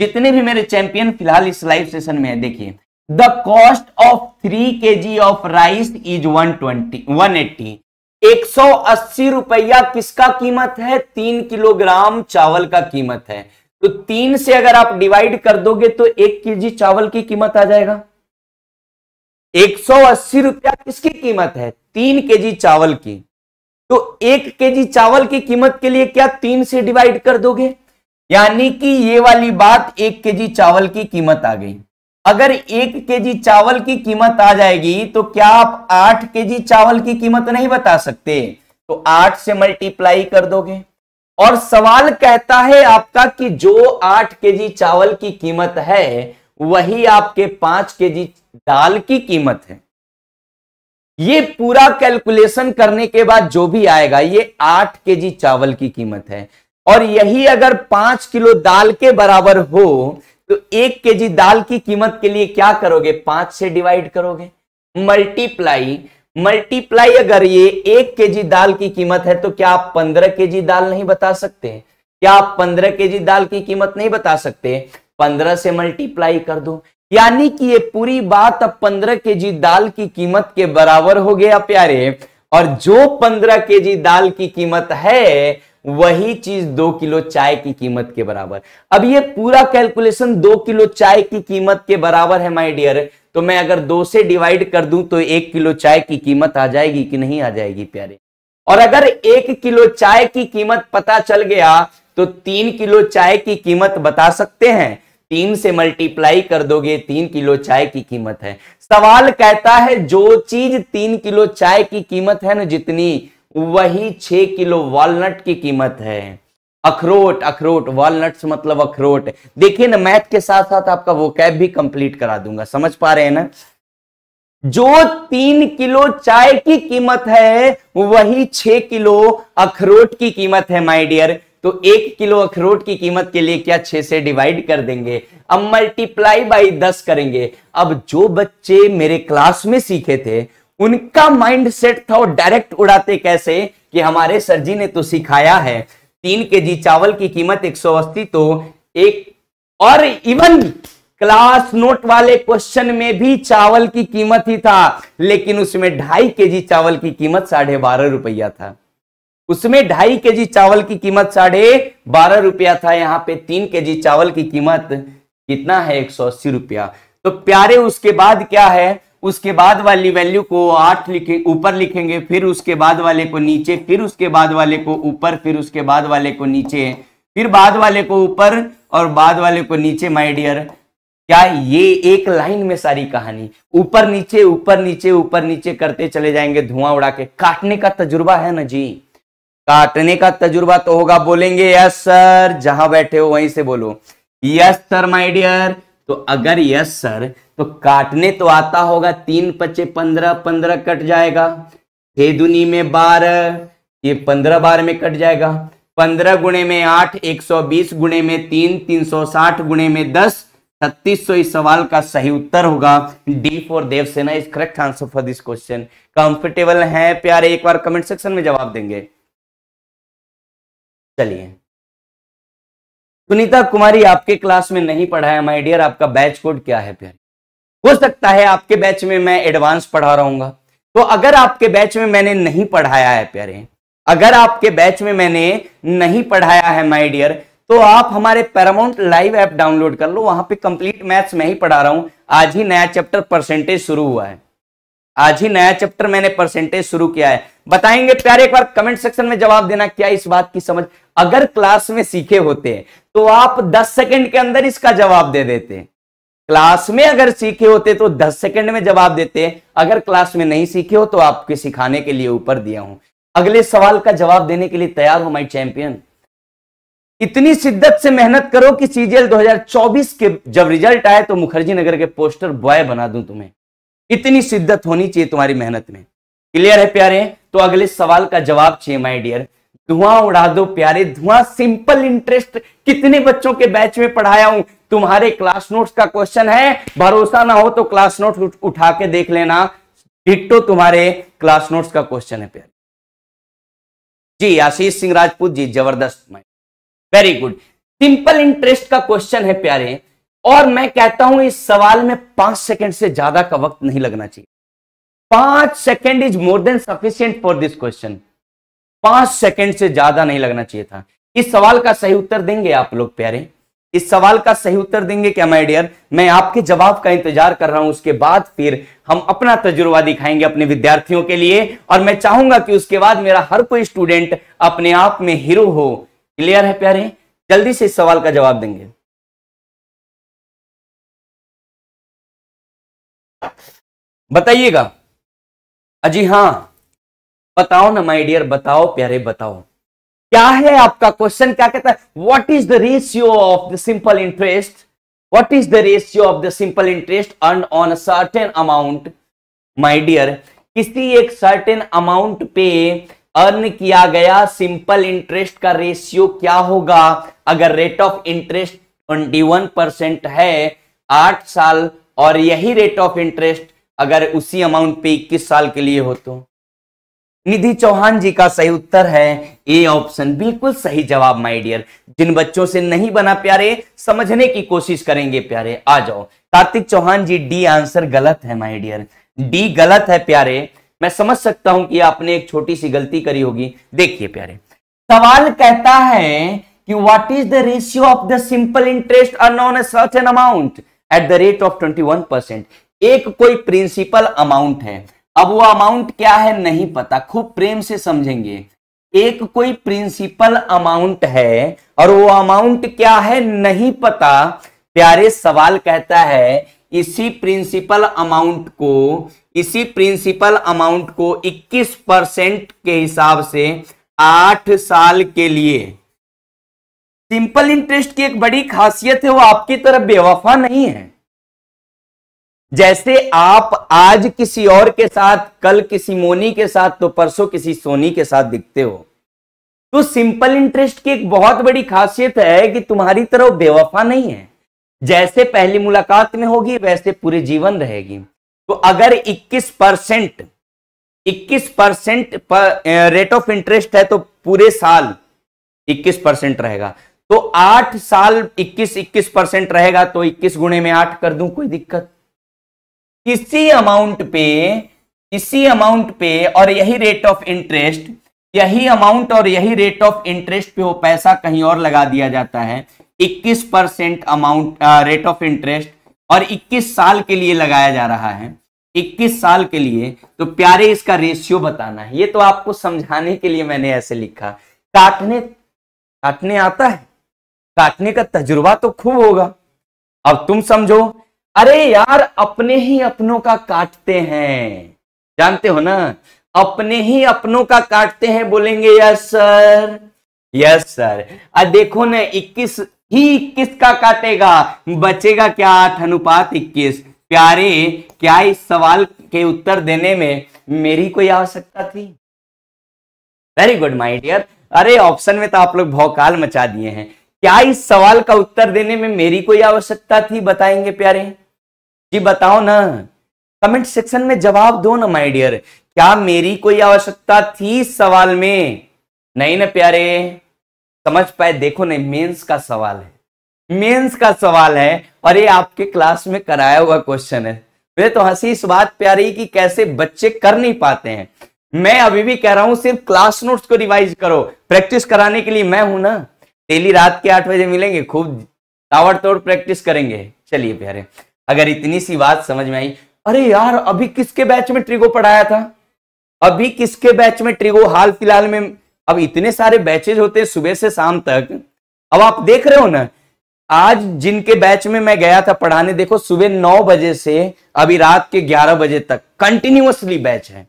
जितने भी मेरे चैंपियन फिलहाल इस लाइव सेशन में है देखिए the cost of three K G of rice is one twenty one eighty एक सौ अस्सी रुपया किसका कीमत है तीन किलोग्राम चावल का कीमत है तो तीन से अगर आप डिवाइड कर दोगे तो एक के जी चावल की कीमत आ जाएगा एक सौ अस्सी रुपया किसकी कीमत है तीन के जी चावल की तो एक के जी चावल की कीमत के लिए क्या तीन से डिवाइड कर दोगे यानी कि ये वाली बात एक के जी चावल की कीमत आ गई अगर एक के जी चावल की कीमत आ जाएगी तो क्या आप आठ के जी चावल की कीमत नहीं बता सकते तो आठ से मल्टीप्लाई कर दोगे और सवाल कहता है आपका कि जो आठ के जी चावल की कीमत है वही आपके पांच के जी दाल की कीमत है ये पूरा कैलकुलेशन करने के बाद जो भी आएगा ये आठ के जी चावल की कीमत है और यही अगर पांच किलो दाल के बराबर हो तो एक केजी दाल की कीमत के लिए क्या करोगे पांच से डिवाइड करोगे मल्टीप्लाई मल्टीप्लाई अगर ये एक केजी दाल की कीमत है तो क्या आप पंद्रह केजी दाल नहीं बता सकते क्या आप पंद्रह केजी दाल की कीमत नहीं बता सकते पंद्रह से मल्टीप्लाई कर दो यानी कि ये पूरी बात अब पंद्रह केजी दाल की कीमत के बराबर हो गया प्यारे और जो पंद्रह केजी दाल की कीमत है वही चीज दो किलो चाय की कीमत के बराबर अब ये पूरा कैलकुलेशन दो किलो चाय की कीमत के बराबर है माय डियर तो मैं अगर दो से डिवाइड कर दूं तो एक किलो चाय की कीमत आ जाएगी कि नहीं आ जाएगी प्यारे और अगर एक किलो चाय की कीमत पता चल गया तो तीन किलो चाय की कीमत बता सकते हैं तीन से मल्टीप्लाई कर दोगे तीन किलो चाय की कीमत है सवाल कहता है जो चीज तीन किलो चाय की कीमत है ना जितनी वही छः किलो वॉलनट की कीमत है अखरोट अखरोट वॉलनट्स मतलब अखरोट देखिए ना मैथ के साथ साथ आपका वो कैब भी कंप्लीट करा दूंगा समझ पा रहे हैं ना जो तीन किलो चाय की कीमत है वही छह किलो अखरोट की कीमत है माय डियर तो एक किलो अखरोट की कीमत के लिए क्या छह से डिवाइड कर देंगे अब मल्टीप्लाई बाई दस करेंगे अब जो बच्चे मेरे क्लास में सीखे थे उनका माइंड सेट था वो डायरेक्ट उड़ाते कैसे कि हमारे सर जी ने तो सिखाया है तीन के जी चावल की कीमत एक सौ अस्सी तो एक और इवन क्लास नोट वाले क्वेश्चन में भी चावल की कीमत ही था लेकिन उसमें ढाई के जी चावल की कीमत साढ़े बारह रुपया था उसमें ढाई के जी चावल की कीमत साढ़े बारह रुपया था यहाँ पे तीन के जी चावल की कीमत कितना है एक सौ अस्सी रुपया तो प्यारे उसके बाद क्या है उसके बाद वाली वैल्यू को आठ लिखे ऊपर लिखेंगे फिर उसके बाद वाले को नीचे फिर उसके बाद वाले को ऊपर फिर उसके बाद वाले को नीचे फिर बाद वाले को ऊपर और बाद वाले को नीचे माय डियर क्या ये एक लाइन में सारी कहानी ऊपर नीचे ऊपर नीचे ऊपर नीचे करते चले जाएंगे धुआं उड़ा के काटने का तजुर्बा है ना जी काटने का तजुर्बा तो होगा बोलेंगे यस सर जहां बैठे हो वहीं से बोलो यस सर माय डियर तो अगर यस सर तो काटने तो आता होगा तीन पच्चे पंद्रह पंद्रह कट जाएगा छे दुनी में बारह ये पंद्रह बार में कट जाएगा पंद्रह गुणे में आठ एक सौ बीस गुणे में तीन तीन सौ साठ गुणे में दस छत्तीस सौ इस सवाल का सही उत्तर होगा D for Devsena is correct answer for this question comfortable है प्यारे एक बार कमेंट सेक्शन में जवाब देंगे चलिए सुनीता कुमारी आपके क्लास में नहीं पढ़ा है माय डियर आपका बैच कोड क्या है प्यारी हो सकता है आपके बैच में मैं एडवांस पढ़ा रहूंगा तो अगर आपके बैच में मैंने नहीं पढ़ाया है प्यारे अगर आपके बैच में मैंने नहीं पढ़ाया है माय डियर तो आप हमारे पैरामाउंट लाइव ऐप डाउनलोड कर लो वहां पे कंप्लीट मैथ्स मैं ही पढ़ा रहा हूं आज ही नया चैप्टर परसेंटेज शुरू हुआ है आज ही नया चैप्टर मैंने परसेंटेज शुरू किया है बताएंगे प्यारे एक बार कमेंट सेक्शन में जवाब देना क्या इस बात की समझ अगर क्लास में सीखे होते हैं तो आप 10 सेकंड के अंदर इसका जवाब दे देते क्लास में अगर सीखे होते तो 10 सेकंड में जवाब देते अगर क्लास में नहीं सीखे हो तो आपके सिखाने के लिए ऊपर दिया हूं अगले सवाल का जवाब देने के लिए तैयार हो माई चैंपियन इतनी शिद्दत से मेहनत करो कि सीजीएल 2024 के जब रिजल्ट आए तो मुखर्जी नगर के पोस्टर बॉय बना दूं तुम्हें इतनी शिद्दत होनी चाहिए तुम्हारी मेहनत में क्लियर है प्यारे तो अगले सवाल का जवाब चाहिए माय डियर धुआं उड़ा दो प्यारे धुआं सिंपल इंटरेस्ट कितने बच्चों के बैच में पढ़ाया हूं तुम्हारे क्लास नोट्स का क्वेश्चन है भरोसा ना हो तो क्लास नोट उठा के देख लेना डिट्टो तो तुम्हारे क्लास नोट्स का क्वेश्चन है प्यारे जी आशीष सिंह राजपूत जी जबरदस्त मैं वेरी गुड सिंपल इंटरेस्ट का क्वेश्चन है प्यारे और मैं कहता हूं इस सवाल में पांच सेकेंड से ज्यादा का वक्त नहीं लगना चाहिए पांच second is more than sufficient for this question पांच सेकंड से ज्यादा नहीं लगना चाहिए था इस सवाल का सही उत्तर देंगे आप लोग प्यारे इस सवाल का सही उत्तर देंगे क्या माय डियर मैं आपके जवाब का इंतजार कर रहा हूं उसके बाद फिर हम अपना तजुर्बा दिखाएंगे अपने विद्यार्थियों के लिए और मैं चाहूंगा कि उसके बाद मेरा हर कोई स्टूडेंट अपने आप में हीरो हो क्लियर है प्यारे जल्दी से इस सवाल का जवाब देंगे बताइएगा अजी हां बताओ ना माय डियर बताओ प्यारे बताओ क्या है आपका क्वेश्चन क्या कहता है what is the ratio of the simple interest what is the ratio of the simple interest earn on a certain amount my dear किसी एक सर्टेन अमाउंट पे अर्न किया गया सिंपल इंटरेस्ट का रेशियो क्या होगा अगर rate of interest one percent है आठ साल और यही रेट ऑफ इंटरेस्ट अगर उसी अमाउंट पे इक्कीस साल के लिए हो तो निधि चौहान जी का सही उत्तर है ए ऑप्शन बिल्कुल सही जवाब माय डियर जिन बच्चों से नहीं बना प्यारे समझने की कोशिश करेंगे प्यारे आ जाओ कार्तिक चौहान जी डी आंसर गलत है माय डियर डी गलत है प्यारे मैं समझ सकता हूं कि आपने एक छोटी सी गलती करी होगी देखिए प्यारे सवाल कहता है कि what is the ratio of the simple interest earn on an amount at the rate of twenty एक कोई प्रिंसिपल अमाउंट है अब वो अमाउंट क्या है नहीं पता खूब प्रेम से समझेंगे एक कोई प्रिंसिपल अमाउंट है और वो अमाउंट क्या है नहीं पता प्यारे सवाल कहता है इसी प्रिंसिपल अमाउंट को इसी प्रिंसिपल अमाउंट को 21 परसेंट के हिसाब से आठ साल के लिए सिंपल इंटरेस्ट की एक बड़ी खासियत है वो आपकी तरफ बेवफा नहीं है जैसे आप आज किसी और के साथ कल किसी मोनी के साथ तो परसों किसी सोनी के साथ दिखते हो तो सिंपल इंटरेस्ट की एक बहुत बड़ी खासियत है कि तुम्हारी तरह बेवफा नहीं है जैसे पहली मुलाकात में होगी वैसे पूरे जीवन रहेगी तो अगर 21 परसेंट इक्कीस परसेंट रेट ऑफ इंटरेस्ट है तो पूरे साल 21 परसेंट रहेगा तो आठ साल 21 21 परसेंट रहेगा तो 21 गुणे में आठ कर दूं कोई दिक्कत किसी अमाउंट पे किसी अमाउंट पे और यही रेट ऑफ इंटरेस्ट यही अमाउंट और यही रेट ऑफ इंटरेस्ट पे वो पैसा कहीं और लगा दिया जाता है 21 percent amount rate of interest और 21 साल के लिए लगाया जा रहा है 21 साल के लिए तो प्यारे इसका रेशियो बताना है ये तो आपको समझाने के लिए मैंने ऐसे लिखा काटने काटने आता है काटने का तजुर्बा तो खूब होगा अब तुम समझो अरे यार अपने ही अपनों का काटते हैं जानते हो ना अपने ही अपनों का काटते हैं बोलेंगे यस सर यस सर अब देखो ना इक्कीस ही इक्कीस का काटेगा बचेगा क्या आठ अनुपात इक्कीस प्यारे क्या इस सवाल के उत्तर देने में मेरी कोई आवश्यकता थी वेरी गुड माई डियर अरे ऑप्शन में तो आप लोग भौकाल मचा दिए हैं क्या इस सवाल का उत्तर देने में मेरी कोई आवश्यकता थी बताएंगे प्यारे जी बताओ ना कमेंट सेक्शन में जवाब दो ना माय डियर क्या मेरी कोई आवश्यकता थी सवाल में नहीं ना प्यारे समझ पाए देखो नहीं मेंस का सवाल है मेंस का सवाल है और ये आपके क्लास में कराया हुआ क्वेश्चन है वे तो हंसी इस बात प्यारी कि कैसे बच्चे कर नहीं पाते हैं मैं अभी भी कह रहा हूं सिर्फ क्लास नोट्स को रिवाइज करो प्रैक्टिस कराने के लिए मैं हूं ना डेली रात के आठ बजे मिलेंगे खूब तावड़ तोड़ प्रैक्टिस करेंगे चलिए प्यारे अगर इतनी सी बात समझ में आई अरे यार अभी किसके बैच में ट्रिगो पढ़ाया था अभी किसके बैच में ट्रिगो हाल फिलहाल में अब इतने सारे बैचेज होते हैं सुबह से शाम तक अब आप देख रहे हो ना आज जिनके बैच में मैं गया था पढ़ाने देखो सुबह नौ बजे से अभी रात के ग्यारह बजे तक कंटिन्यूअसली बैच है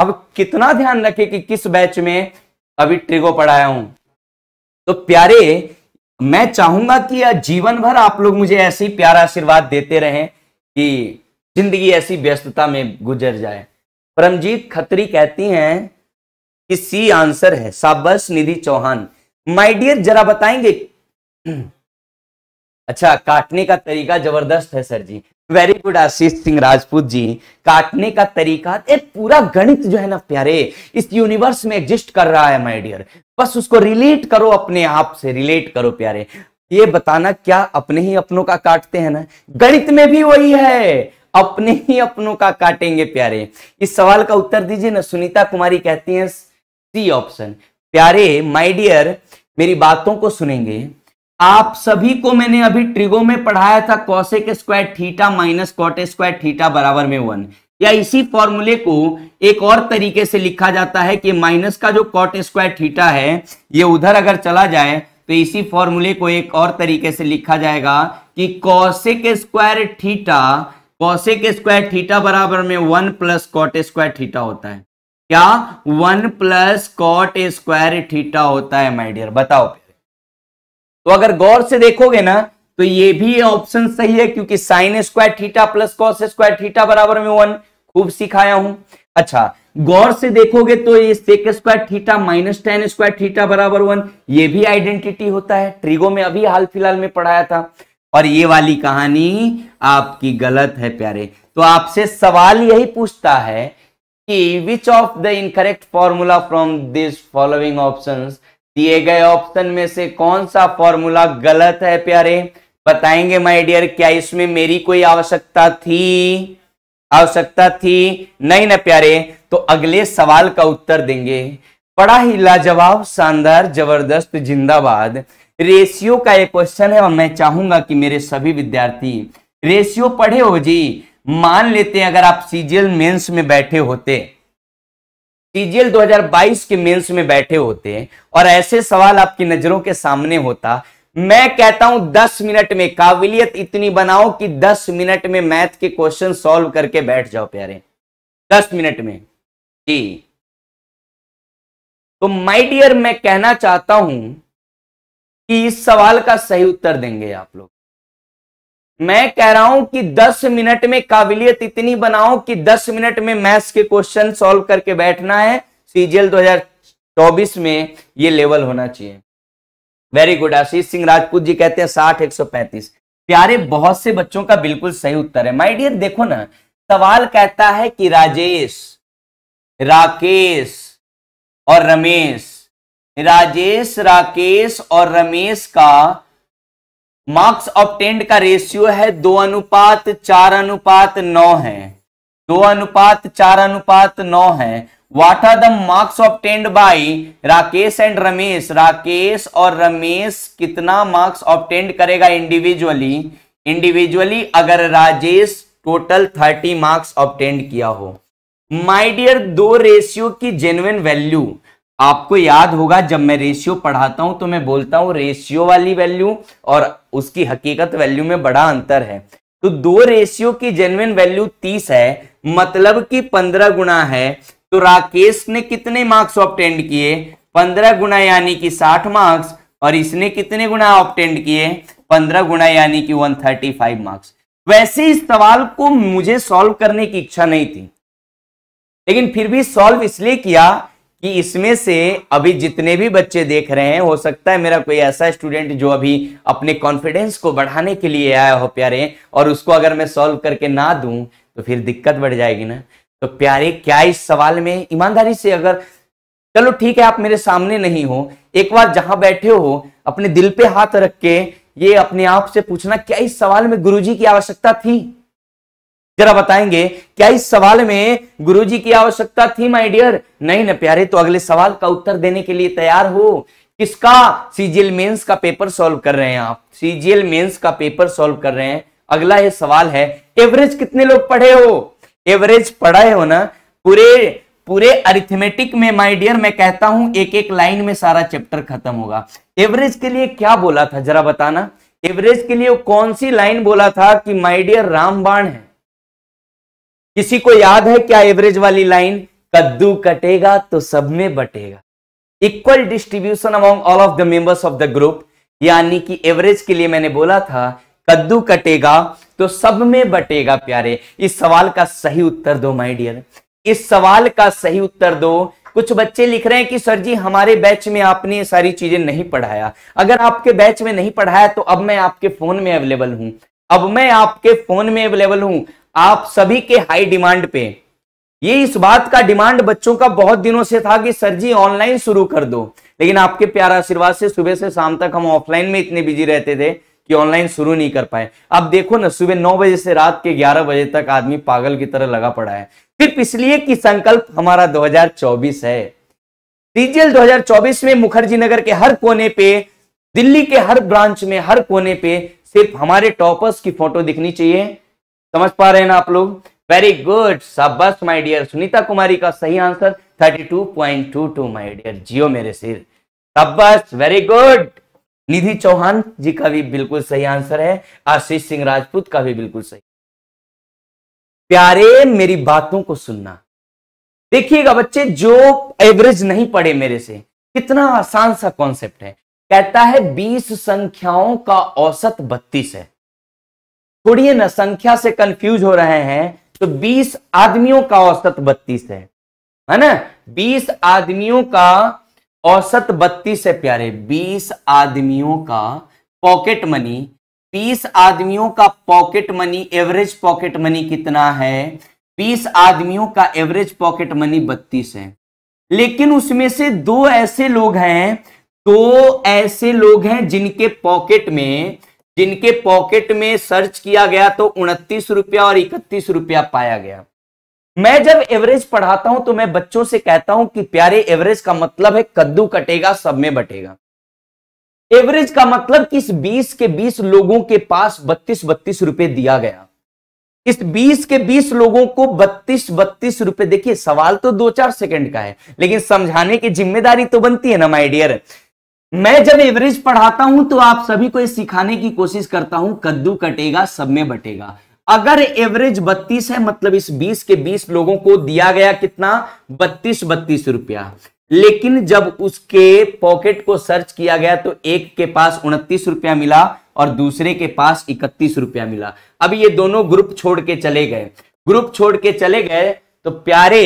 अब कितना ध्यान रखे कि किस बैच में अभी ट्रिगो पढ़ाया हूं तो प्यारे मैं चाहूंगा कि जीवन भर आप लोग मुझे ऐसे ही प्यार आशीर्वाद देते रहें कि जिंदगी ऐसी व्यस्तता में गुजर जाए परमजीत खत्री कहती हैं कि सी आंसर है साबस निधि चौहान माय डियर जरा बताएंगे अच्छा काटने का तरीका जबरदस्त है सर जी वेरी गुड आशीष सिंह राजपूत जी काटने का तरीका एक पूरा गणित जो है ना प्यारे इस यूनिवर्स में एग्जिस्ट कर रहा है माय डियर बस उसको रिलेट करो अपने आप से रिलेट करो प्यारे ये बताना क्या अपने ही अपनों का काटते हैं ना गणित में भी वही है अपने ही अपनों का काटेंगे प्यारे इस सवाल का उत्तर दीजिए ना सुनीता कुमारी कहती है सी ऑप्शन प्यारे माइडियर डियर मेरी बातों को सुनेंगे आप सभी को मैंने अभी ट्रिगो में पढ़ाया था cosec square theta minus cot square theta बराबर में वन या इसी फॉर्मूले को एक और तरीके से लिखा जाता है कि माइनस का जो कॉट स्क्वायर थीटा है ये उधर अगर चला जाए तो इसी फॉर्मूले को एक और तरीके से लिखा जाएगा कि cosec square theta cosec square theta बराबर में one plus cot square theta होता है क्या one plus cot square theta होता है माइडियर बताओ तो अगर गौर से देखोगे ना तो ये भी ऑप्शन सही है क्योंकि sine square theta plus cos square theta बराबर में वन खूब सिखाया हूं अच्छा गौर से देखोगे तो ये sec square theta minus tan square theta बराबर वन ये भी आइडेंटिटी होता है ट्रिगो में अभी हाल फिलहाल में पढ़ाया था और ये वाली कहानी आपकी गलत है प्यारे तो आपसे सवाल यही पूछता है कि which of the incorrect formula from this following options दिए गए ऑप्शन में से कौन सा फॉर्मूला गलत है प्यारे बताएंगे माय डियर क्या इसमें मेरी कोई आवश्यकता थी आवश्यकता थी नहीं ना प्यारे तो अगले सवाल का उत्तर देंगे बड़ा ही लाजवाब शानदार जबरदस्त जिंदाबाद रेशियो का एक क्वेश्चन है और मैं चाहूंगा कि मेरे सभी विद्यार्थी रेशियो पढ़े हो जी मान लेते हैं अगर आप सीजीएल मेंस में बैठे होते टीजीएल 2022 के मेंस में बैठे होते हैं और ऐसे सवाल आपकी नजरों के सामने होता मैं कहता हूं 10 मिनट में काबिलियत इतनी बनाओ कि 10 मिनट में मैथ के क्वेश्चन सॉल्व करके बैठ जाओ प्यारे 10 मिनट में जी तो माय डियर मैं कहना चाहता हूं कि इस सवाल का सही उत्तर देंगे आप लोग मैं कह रहा हूं कि 10 मिनट में काबिलियत इतनी बनाओ कि 10 मिनट में मैथ्स के क्वेश्चन सॉल्व करके बैठना है सीजीएल 2024 में ये लेवल होना चाहिए वेरी गुड आशीष सिंह राजपूत जी कहते हैं साठ एक सौ पैंतीस प्यारे बहुत से बच्चों का बिल्कुल सही उत्तर है माइडियर डियर देखो ना सवाल कहता है कि राजेश राकेश और रमेश राजेश राकेश और रमेश का मार्क्स ऑप्टेंड का रेशियो है दो अनुपात चार अनुपात नौ है दो अनुपात चार अनुपात नौ है what are the marks obtained by Rakesh and Ramesh Rakesh और रमेश कितना मार्क्स ऑप्टेंड करेगा इंडिविजुअली इंडिविजुअली अगर Rajesh total thirty marks obtained किया हो माइडियर डियर दो रेशियो की जेन्युन वैल्यू आपको याद होगा जब मैं रेशियो पढ़ाता हूं तो मैं बोलता हूं रेशियो वाली वैल्यू और उसकी हकीकत वैल्यू में बड़ा अंतर है तो दो रेशियो की जेनुअन वैल्यू तीस है मतलब कि पंद्रह गुना है तो राकेश ने कितने मार्क्स ऑप्टेंड किए पंद्रह गुना यानी कि साठ मार्क्स और इसने कितने गुना ऑप्टेंड किए पंद्रह गुना यानी कि वन थर्टी फाइव मार्क्स वैसे इस सवाल को मुझे सॉल्व करने की इच्छा नहीं थी लेकिन फिर भी सॉल्व इसलिए किया कि इसमें से अभी जितने भी बच्चे देख रहे हैं हो सकता है मेरा कोई ऐसा स्टूडेंट जो अभी अपने कॉन्फिडेंस को बढ़ाने के लिए आया हो प्यारे और उसको अगर मैं सॉल्व करके ना दू तो फिर दिक्कत बढ़ जाएगी ना तो प्यारे क्या इस सवाल में ईमानदारी से अगर चलो ठीक है आप मेरे सामने नहीं हो एक बार जहां बैठे हो अपने दिल पे हाथ रख के ये अपने आप से पूछना क्या इस सवाल में गुरुजी की आवश्यकता थी जरा बताएंगे क्या इस सवाल में गुरुजी की आवश्यकता थी माय डियर नहीं ना प्यारे तो अगले सवाल का उत्तर देने के लिए तैयार हो किसका सीजीएल मेंस का पेपर सॉल्व कर रहे हैं आप सीजीएल मेंस का पेपर सॉल्व कर रहे हैं अगला ये सवाल है एवरेज कितने लोग पढ़े हो एवरेज पढ़ा हो ना पूरे पूरे अरिथमेटिक में माय डियर मैं कहता हूं एक एक लाइन में सारा चैप्टर खत्म होगा एवरेज के लिए क्या बोला था जरा बताना एवरेज के लिए कौन सी लाइन बोला था कि माय डियर रामबाण है किसी को याद है क्या एवरेज वाली लाइन कद्दू कटेगा तो सब में बटेगा equal distribution among all of the members of the group यानी कि एवरेज के लिए मैंने बोला था कद्दू कटेगा तो सब में बटेगा प्यारे इस सवाल का सही उत्तर दो माय डियर इस सवाल का सही उत्तर दो कुछ बच्चे लिख रहे हैं कि सर जी हमारे बैच में आपने ये सारी चीजें नहीं पढ़ाया अगर आपके बैच में नहीं पढ़ाया तो अब मैं आपके फोन में अवेलेबल हूं अब मैं आपके फोन में अवेलेबल हूं आप सभी के हाई डिमांड पे ये इस बात का डिमांड बच्चों का बहुत दिनों से था कि सर जी ऑनलाइन शुरू कर दो लेकिन आपके प्यार आशीर्वाद से सुबह से शाम तक हम ऑफलाइन में इतने बिजी रहते थे कि ऑनलाइन शुरू नहीं कर पाए अब देखो ना सुबह नौ बजे से रात के ग्यारह बजे तक आदमी पागल की तरह लगा पड़ा है सिर्फ इसलिए कि संकल्प हमारा 2024 है डीजीएल 2024 में मुखर्जी नगर के हर कोने पे दिल्ली के हर ब्रांच में हर कोने पे सिर्फ हमारे टॉपर्स की फोटो दिखनी चाहिए समझ पा रहे हैं ना आप लोग वेरी गुड शाबाश माय डियर सुनीता कुमारी का सही आंसर 32.22 माय डियर जियो मेरे सिर शाबाश वेरी गुड निधि चौहान जी का भी बिल्कुल सही आंसर है आशीष सिंह राजपूत का भी बिल्कुल सही प्यारे मेरी बातों को सुनना देखिएगा बच्चे जो एवरेज नहीं पढ़े मेरे से कितना आसान सा कॉन्सेप्ट है कहता है बीस संख्याओं का औसत बत्तीस है है ना संख्या से कंफ्यूज हो रहे हैं तो 20 आदमियों का औसत 32 है है ना 20 आदमियों का औसत 32 है प्यारे 20 आदमियों का पॉकेट मनी 20 आदमियों का pocket money average pocket money कितना है 20 आदमियों का एवरेज पॉकेट मनी 32 है लेकिन उसमें से दो ऐसे लोग हैं दो ऐसे लोग हैं जिनके पॉकेट में जिनके पॉकेट में सर्च किया गया तो उनतीस रुपया और इकतीस रुपया पाया गया मैं जब एवरेज पढ़ाता हूं तो मैं बच्चों से कहता हूं कि प्यारे एवरेज का मतलब है कद्दू कटेगा सब में बटेगा एवरेज का मतलब कि इस 20 के 20 लोगों के पास 32 बत्तीस रुपए दिया गया इस 20 के 20 लोगों को 32 बत्तीस रुपए देखिए सवाल तो दो चार सेकंड का है लेकिन समझाने की जिम्मेदारी तो बनती है ना माय डियर मैं जब एवरेज पढ़ाता हूं तो आप सभी को ये सिखाने की कोशिश करता हूं कद्दू कटेगा सब में बटेगा अगर एवरेज 32 है मतलब इस 20 के 20 लोगों को दिया गया कितना 32 बत्तीस रुपया लेकिन जब उसके पॉकेट को सर्च किया गया तो एक के पास उनतीस रुपया मिला और दूसरे के पास इकतीस रुपया मिला अब ये दोनों ग्रुप छोड़ के चले गए ग्रुप छोड़ के चले गए तो प्यारे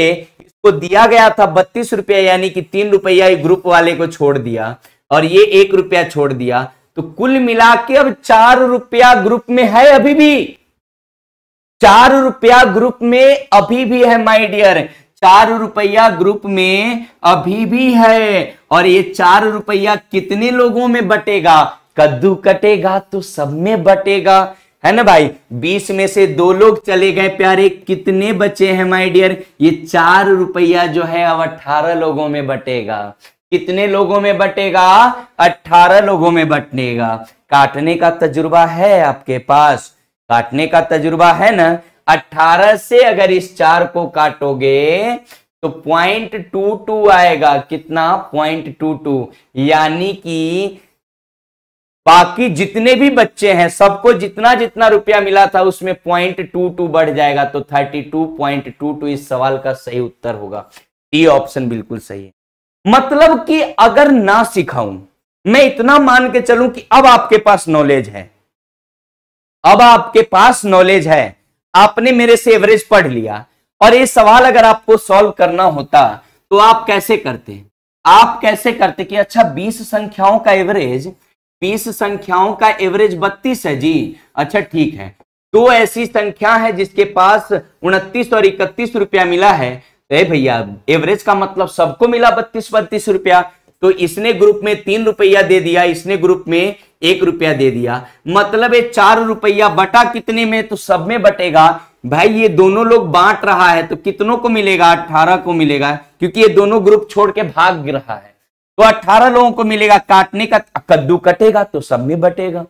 इसको दिया गया था बत्तीस रुपया यानी कि तीन रुपया ग्रुप वाले को छोड़ दिया और ये एक रुपया छोड़ दिया तो कुल मिला के अब चार रुपया ग्रुप में है अभी भी चार रुपया ग्रुप में अभी भी है माय डियर चार रुपया ग्रुप में अभी भी है और ये चार रुपया कितने लोगों में बटेगा कद्दू कटेगा तो सब में बटेगा है ना भाई बीस में से दो लोग चले गए प्यारे कितने बचे हैं माय डियर ये चार रुपया जो है अब अठारह लोगों में बटेगा कितने लोगों में बटेगा अट्ठारह लोगों में बटनेगा काटने का तजुर्बा है आपके पास काटने का तजुर्बा है ना अट्ठारह से अगर इस चार को काटोगे तो पॉइंट टू टू आएगा कितना पॉइंट टू टू यानी कि बाकी जितने भी बच्चे हैं सबको जितना जितना रुपया मिला था उसमें पॉइंट टू टू बढ़ जाएगा तो thirty two point two two इस सवाल का सही उत्तर होगा डी ऑप्शन बिल्कुल सही है मतलब कि अगर ना सिखाऊं मैं इतना मान के चलूं कि अब आपके पास नॉलेज है अब आपके पास नॉलेज है आपने मेरे से एवरेज पढ़ लिया और ये सवाल अगर आपको सॉल्व करना होता तो आप कैसे करते आप कैसे करते कि अच्छा 20 संख्याओं का एवरेज 20 संख्याओं का एवरेज 32 है जी अच्छा ठीक है दो तो ऐसी संख्या है जिसके पास उनतीस और इकतीस रुपया मिला है तो भैया एवरेज का मतलब सबको मिला बत्तीस बत्तीस रुपया तो इसने ग्रुप में तीन रुपया दे दिया इसने ग्रुप में एक रुपया दे दिया मतलब ये चार रुपया बटा कितने में तो सब में बटेगा भाई ये दोनों लोग बांट रहा है तो कितनों को मिलेगा अठारह को मिलेगा क्योंकि ये दोनों ग्रुप छोड़ के भाग रहा है तो अट्ठारह लोगों को मिलेगा काटने का कद्दू कटेगा तो सब में बटेगा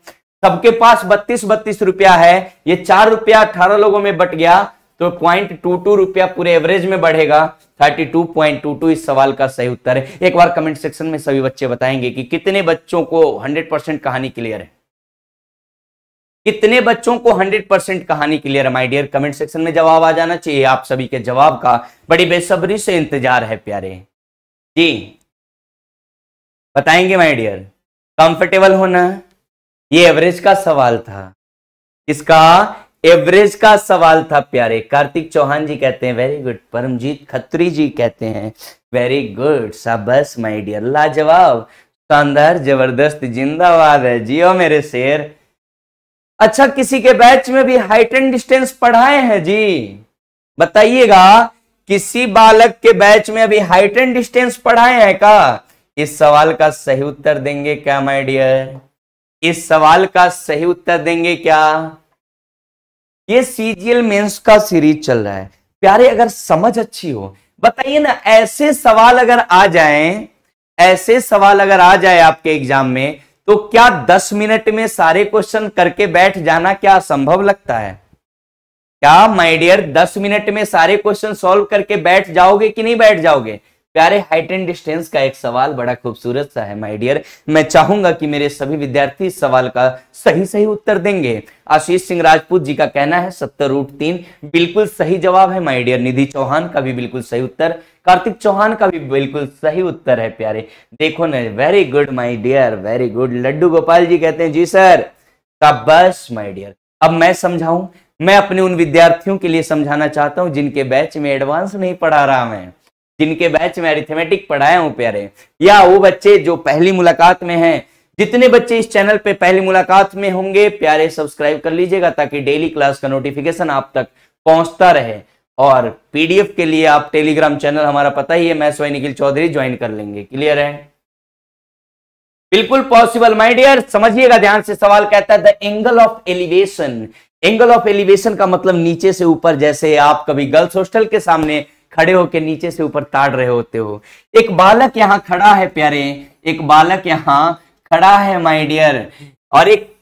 सबके पास बत्तीस बत्तीस रुपया है ये चार रुपया अठारह लोगों में बट गया तो पॉइंट टू टू रुपया पूरे एवरेज में बढ़ेगा thirty two point two two इस सवाल का सही उत्तर है एक बार कमेंट सेक्शन में सभी बच्चे बताएंगे कि कितने बच्चों को हंड्रेड परसेंट कहानी क्लियर है कितने बच्चों को 100% कहानी क्लियर है माय डियर कमेंट सेक्शन में जवाब आ जाना चाहिए आप सभी के जवाब का बड़ी बेसब्री से इंतजार है प्यारे जी बताएंगे माय डियर कंफर्टेबल होना ये एवरेज का सवाल था इसका एवरेज का सवाल था प्यारे कार्तिक चौहान जी कहते हैं वेरी गुड परमजीत खत्री जी कहते हैं वेरी गुड साबस माई डियर लाजवाब शानदार जबरदस्त जिंदाबाद है जियो मेरे शेर अच्छा किसी के बैच में भी हाइट एंड डिस्टेंस पढ़ाए हैं जी बताइएगा किसी बालक के बैच में अभी हाइट एंड डिस्टेंस पढ़ाए हैं का इस सवाल का सही उत्तर देंगे क्या माय डियर इस सवाल का सही उत्तर देंगे क्या ये सीजीएल मेंस का सीरीज चल रहा है प्यारे अगर समझ अच्छी हो बताइए ना ऐसे सवाल अगर आ जाए ऐसे सवाल अगर आ जाए आपके एग्जाम में तो क्या दस मिनट में सारे क्वेश्चन करके बैठ जाना क्या असंभव लगता है क्या माय डियर दस मिनट में सारे क्वेश्चन सॉल्व करके बैठ जाओगे कि नहीं बैठ जाओगे प्यारे हाइट एंड डिस्टेंस का एक सवाल बड़ा खूबसूरत सा है माय डियर मैं चाहूंगा कि मेरे सभी विद्यार्थी इस सवाल का सही सही उत्तर देंगे आशीष सिंह राजपूत जी का कहना है सत्तर रूट तीन बिल्कुल सही जवाब है माय डियर निधि चौहान का भी बिल्कुल सही उत्तर कार्तिक चौहान का भी बिल्कुल सही उत्तर है प्यारे देखो न very good my dear very good Laddu Gopal ji कहते हैं जी सर बस माई डियर अब मैं समझाऊ मैं अपने उन विद्यार्थियों के लिए समझाना चाहता हूं जिनके बैच में एडवांस नहीं पढ़ा रहा मैं जिनके बैच में अरिथमेटिक पढ़ाया हूं प्यारे या वो बच्चे जो पहली मुलाकात में हैं जितने बच्चे इस चैनल पे पहली मुलाकात में होंगे प्यारे सब्सक्राइब कर लीजिएगा ताकि डेली क्लास का नोटिफिकेशन आप तक पहुंचता रहे और पीडीएफ के लिए आप टेलीग्राम चैनल हमारा पता ही है मैं स्वयं निखिल चौधरी ज्वाइन कर लेंगे क्लियर है बिल्कुल पॉसिबल माय डियर समझिएगा ध्यान से सवाल कहता है the angle of elevation angle of elevation का मतलब नीचे से ऊपर जैसे आप कभी गर्ल्स हॉस्टल के सामने खड़े होकर नीचे से ऊपर ताड़ रहे होते हो एक बालक यहाँ खड़ा है प्यारे एक बालक यहाँ खड़ा है माय डियर और एक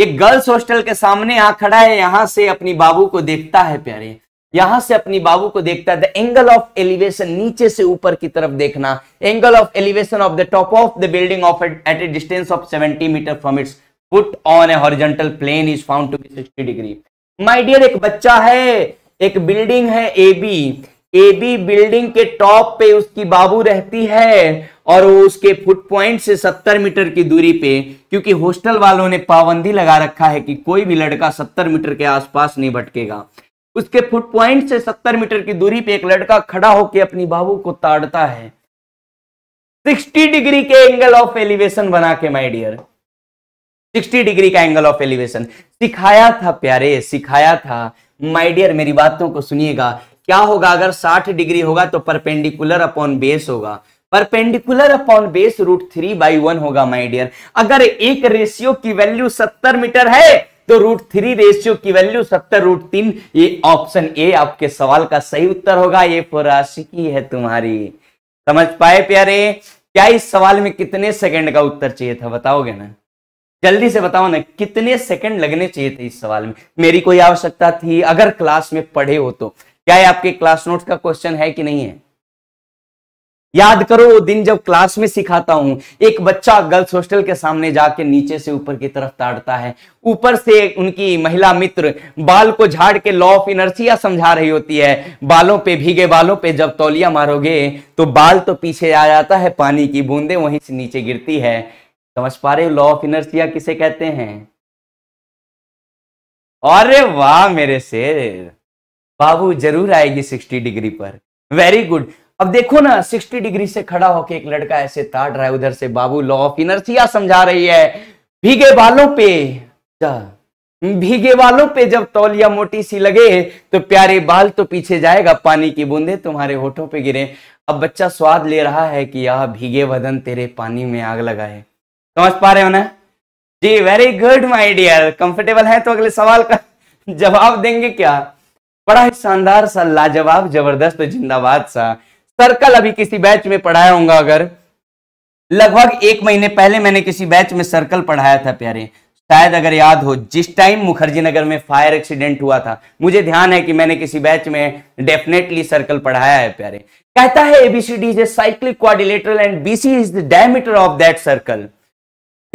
एक गर्ल्स हॉस्टल के सामने यहाँ खड़ा है यहां से अपनी बाबू को देखता है प्यारे यहां से अपनी बाबू को देखता है द एंगल ऑफ एलिवेशन नीचे से ऊपर की तरफ देखना angle of elevation of the top of the building of at a distance of seventy metre from its foot on a plane is found to be sixty degree my dear एक बच्चा है एक बिल्डिंग है A B A B building के टॉप पे उसकी बाबू रहती है और वो उसके फुट पॉइंट से सत्तर मीटर की दूरी पे क्योंकि हॉस्टल वालों ने पाबंदी लगा रखा है कि कोई भी लड़का सत्तर मीटर के आसपास नहीं भटकेगा उसके फुट पॉइंट से सत्तर मीटर की दूरी पे एक लड़का खड़ा होकर अपनी बाबू को ताड़ता है सिक्सटी डिग्री के एंगल ऑफ एलिवेशन बना के माई डियर सिक्सटी डिग्री का एंगल ऑफ एलिवेशन सिखाया था प्यारे सिखाया था माय डियर मेरी बातों को सुनिएगा क्या होगा अगर 60 डिग्री होगा तो परपेंडिकुलर अपॉन बेस होगा perpendicular upon base root three by one होगा माय डियर अगर एक रेशियो की वैल्यू 70 मीटर है तो रूट थ्री रेशियो की वैल्यू सत्तर रूट तीन ये ऑप्शन ए आपके सवाल का सही उत्तर होगा ये फोराशिकी है तुम्हारी समझ पाए प्यारे क्या इस सवाल में कितने सेकंड का उत्तर चाहिए था बताओगे ना जल्दी से बताओ ना कितने सेकंड लगने चाहिए थे इस सवाल में मेरी कोई आवश्यकता थी अगर क्लास में पढ़े हो तो क्या आपके क्लास नोट का क्वेश्चन है कि नहीं है याद करो वो दिन जब क्लास में सिखाता हूं एक बच्चा गर्ल्स हॉस्टल के सामने जाके नीचे से ऊपर की तरफ ताड़ता है ऊपर से उनकी महिला मित्र बाल को झाड़ के लॉ ऑफ इनर्सिया समझा रही होती है बालों पे भीगे बालों पे जब तौलिया मारोगे तो बाल तो पीछे आ जाता है पानी की बूंदे वहीं से नीचे गिरती है समझ पा रहे हो लॉ ऑफ इनर्सिया किसे कहते हैं अरे वाह मेरे शेर बाबू जरूर आएगी सिक्सटी डिग्री पर वेरी गुड अब देखो ना 60 डिग्री से खड़ा होके एक लड़का ऐसे ताड़ रहा है उधर से बाबू लॉ ऑफ इनर्सिया समझा रही है भीगे बालों पे भीगे बालों पे जब तौलिया मोटी सी लगे तो प्यारे बाल तो पीछे जाएगा पानी की बूंदे तुम्हारे होठों पे गिरे अब बच्चा स्वाद ले रहा है कि यह भीगे वदन तेरे पानी में आग लगाए समझ पा रहे हो ना जी very good my dear comfortable है तो अगले सवाल का जवाब देंगे क्या बड़ा ही शानदार सा लाजवाब जबरदस्त जिंदाबाद सा सर्कल अभी किसी बैच में पढ़ाया होगा अगर लगभग एक महीने पहले मैंने किसी बैच में सर्कल पढ़ाया था प्यारे शायद अगर याद हो जिस टाइम मुखर्जी नगर में फायर एक्सीडेंट हुआ था मुझे ध्यान है कि मैंने किसी बैच में डेफिनेटली सर्कल पढ़ाया है प्यारे कहता है ABCD cyclic quadrilateral and BC is the diameter of that circle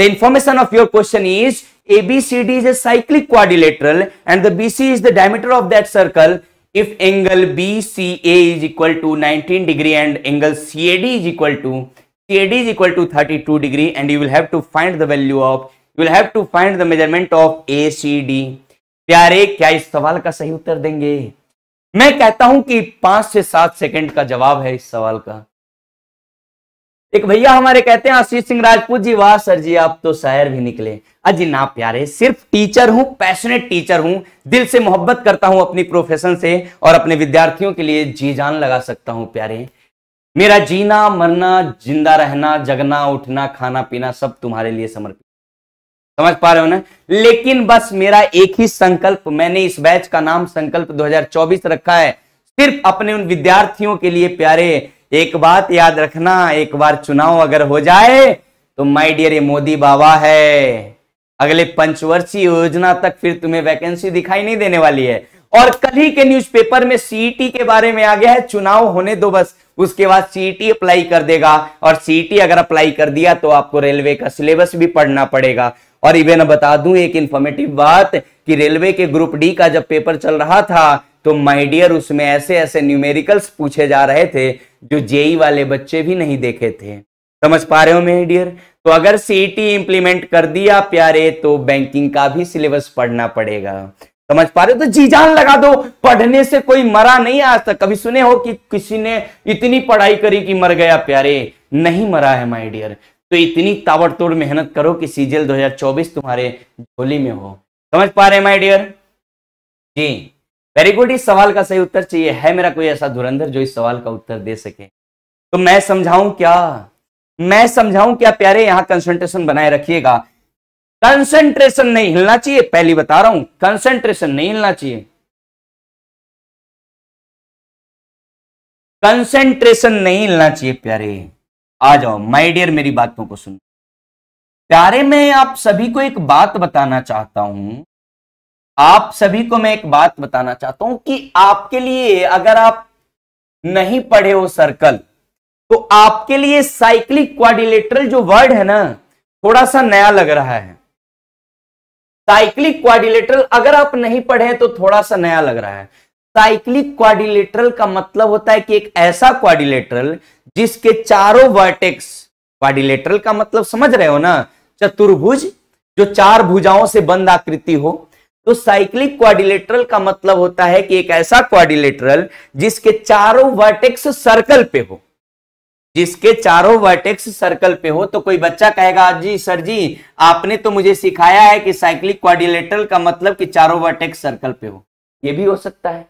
The information of your question is ABCD is a cyclic quadrilateral and the BC is the diameter of that circle. If angle BCA is equal to 19 degree and angle CAD is equal to CAD is equal to 32 degree and you will have to find the value of you will have to find the measurement of ACD. प्यारे क्या इस सवाल का सही उत्तर देंगे मैं कहता हूं कि पांच से सात सेकंड का जवाब है इस सवाल का एक भैया हमारे कहते हैं आशीष सिंह राजपूत जी वाह सर जी आप तो शायर भी निकले अजी ना प्यारे सिर्फ टीचर हूं पैशनेट टीचर हूं दिल से मोहब्बत करता हूं अपनी प्रोफेशन से और अपने विद्यार्थियों के लिए जी जान लगा सकता हूं प्यारे मेरा जीना मरना जिंदा रहना जगना उठना खाना पीना सब तुम्हारे लिए समर्पित समझ पा रहे हो ना लेकिन बस मेरा एक ही संकल्प मैंने इस बैच का नाम संकल्प 2024 रखा है सिर्फ अपने उन विद्यार्थियों के लिए प्यारे एक बात याद रखना एक बार चुनाव अगर हो जाए तो माय डियर ये मोदी बाबा है अगले पंचवर्षीय योजना तक फिर तुम्हें वैकेंसी दिखाई नहीं देने वाली है और कल ही के न्यूज़पेपर में सीईटी e के बारे में आ गया है चुनाव होने दो बस उसके बाद सीईटी अप्लाई e कर देगा और सीईटी e अगर अप्लाई कर दिया तो आपको रेलवे का सिलेबस भी पढ़ना पड़ेगा और इवेन बता दूं एक इंफॉर्मेटिव बात कि रेलवे के ग्रुप डी का जब पेपर चल रहा था तो माय डियर उसमें ऐसे ऐसे न्यूमेरिकल्स पूछे जा रहे थे जो जेई e वाले बच्चे भी नहीं देखे थे समझ पा रहे हो मेरे डियर तो अगर सीटी इंप्लीमेंट e कर दिया प्यारे तो बैंकिंग का भी सिलेबस पढ़ना पड़ेगा समझ पा रहे हो तो जी जान लगा दो पढ़ने से कोई मरा नहीं आज तक कभी सुने हो कि किसी ने इतनी पढ़ाई करी कि मर गया प्यारे नहीं मरा है माय डियर तो इतनी ताबड़तोड़ मेहनत करो कि सीजल 2024 तुम्हारे झोली में हो समझ पा रहे माय डियर जी वेरी गुड इस सवाल का सही उत्तर चाहिए है मेरा कोई ऐसा धुरंधर जो इस सवाल का उत्तर दे सके तो मैं समझाऊं क्या मैं समझाऊं क्या प्यारे यहां कंसंट्रेशन बनाए रखिएगा कंसंट्रेशन नहीं हिलना चाहिए पहली बता रहा हूं कंसंट्रेशन नहीं हिलना चाहिए कंसंट्रेशन नहीं हिलना चाहिए प्यारे आ जाओ माय डियर मेरी बातों को सुन प्यारे मैं आप सभी को एक बात बताना चाहता हूं आप सभी को मैं एक बात बताना चाहता हूं कि आपके लिए अगर आप नहीं पढ़े हो सर्कल तो आपके लिए साइक्लिक क्वाडिलेटरल जो वर्ड है ना थोड़ा सा नया लग रहा है साइक्लिक क्वाडिलेटरल अगर आप नहीं पढ़े तो थोड़ा सा नया लग रहा है साइक्लिक क्वाडिलेटरल का मतलब होता है कि एक ऐसा क्वाडिलेटरल जिसके चारों वर्टेक्स क्वाडिलेटरल का मतलब समझ रहे हो ना चतुर्भुज जो चार भुजाओं से बंद आकृति हो तो साइक्लिक क्वारिलेटरल का मतलब होता है कि एक ऐसा क्वारिलेटरल जिसके चारों वर्टेक्स सर्कल पे हो जिसके चारों वर्टेक्स सर्कल पे हो तो कोई बच्चा कहेगा जी सर जी आपने तो मुझे सिखाया है कि साइक्लिक क्वाडिलेटरल का मतलब कि चारों वर्टेक्स सर्कल पे हो यह भी हो सकता है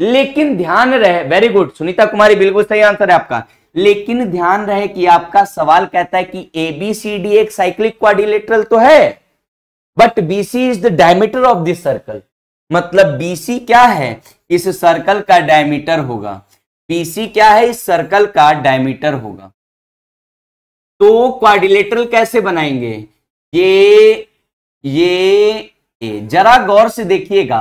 लेकिन ध्यान रहे वेरी गुड सुनीता कुमारी बिल्कुल सही आंसर है आपका लेकिन ध्यान रहे कि आपका सवाल कहता है कि एबीसीडी एक साइक्लिक क्वारिलेटरल तो है but BC is the diameter of this circle मतलब बीसी क्या है इस सर्कल का डायमीटर होगा बीसी क्या है इस सर्कल का डायमीटर होगा तो क्वाड्रिलेटरल कैसे बनाएंगे ये ये, ये जरा गौर से देखिएगा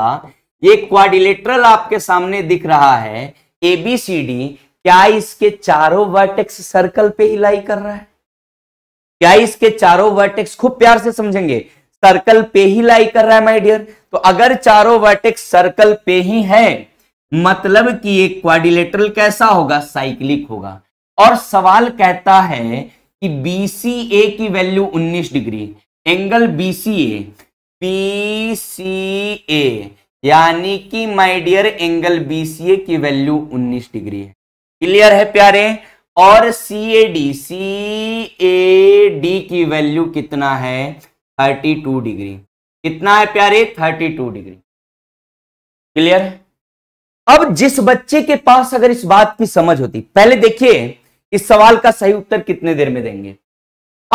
ये क्वाड्रिलेटरल आपके सामने दिख रहा है एबीसीडी क्या इसके चारों वर्टेक्स सर्कल पे ही लाई कर रहा है क्या इसके चारों वर्टेक्स खूब प्यार से समझेंगे सर्कल पे ही लाई कर रहा है माय डियर तो अगर चारों वर्टेक्स सर्कल पे ही है मतलब कि एक क्वाडिलेटरल कैसा होगा साइक्लिक होगा और सवाल कहता है कि BCA की value 19 degree angle B C A BCA यानी कि my dear angle B C A की वैल्यू 19 डिग्री है क्लियर है प्यारे और C C A D A D की वैल्यू कितना है थर्टी टू डिग्री कितना है प्यारे थर्टी टू डिग्री क्लियर अब जिस बच्चे के पास अगर इस बात की समझ होती पहले देखिए इस सवाल का सही उत्तर कितने देर में देंगे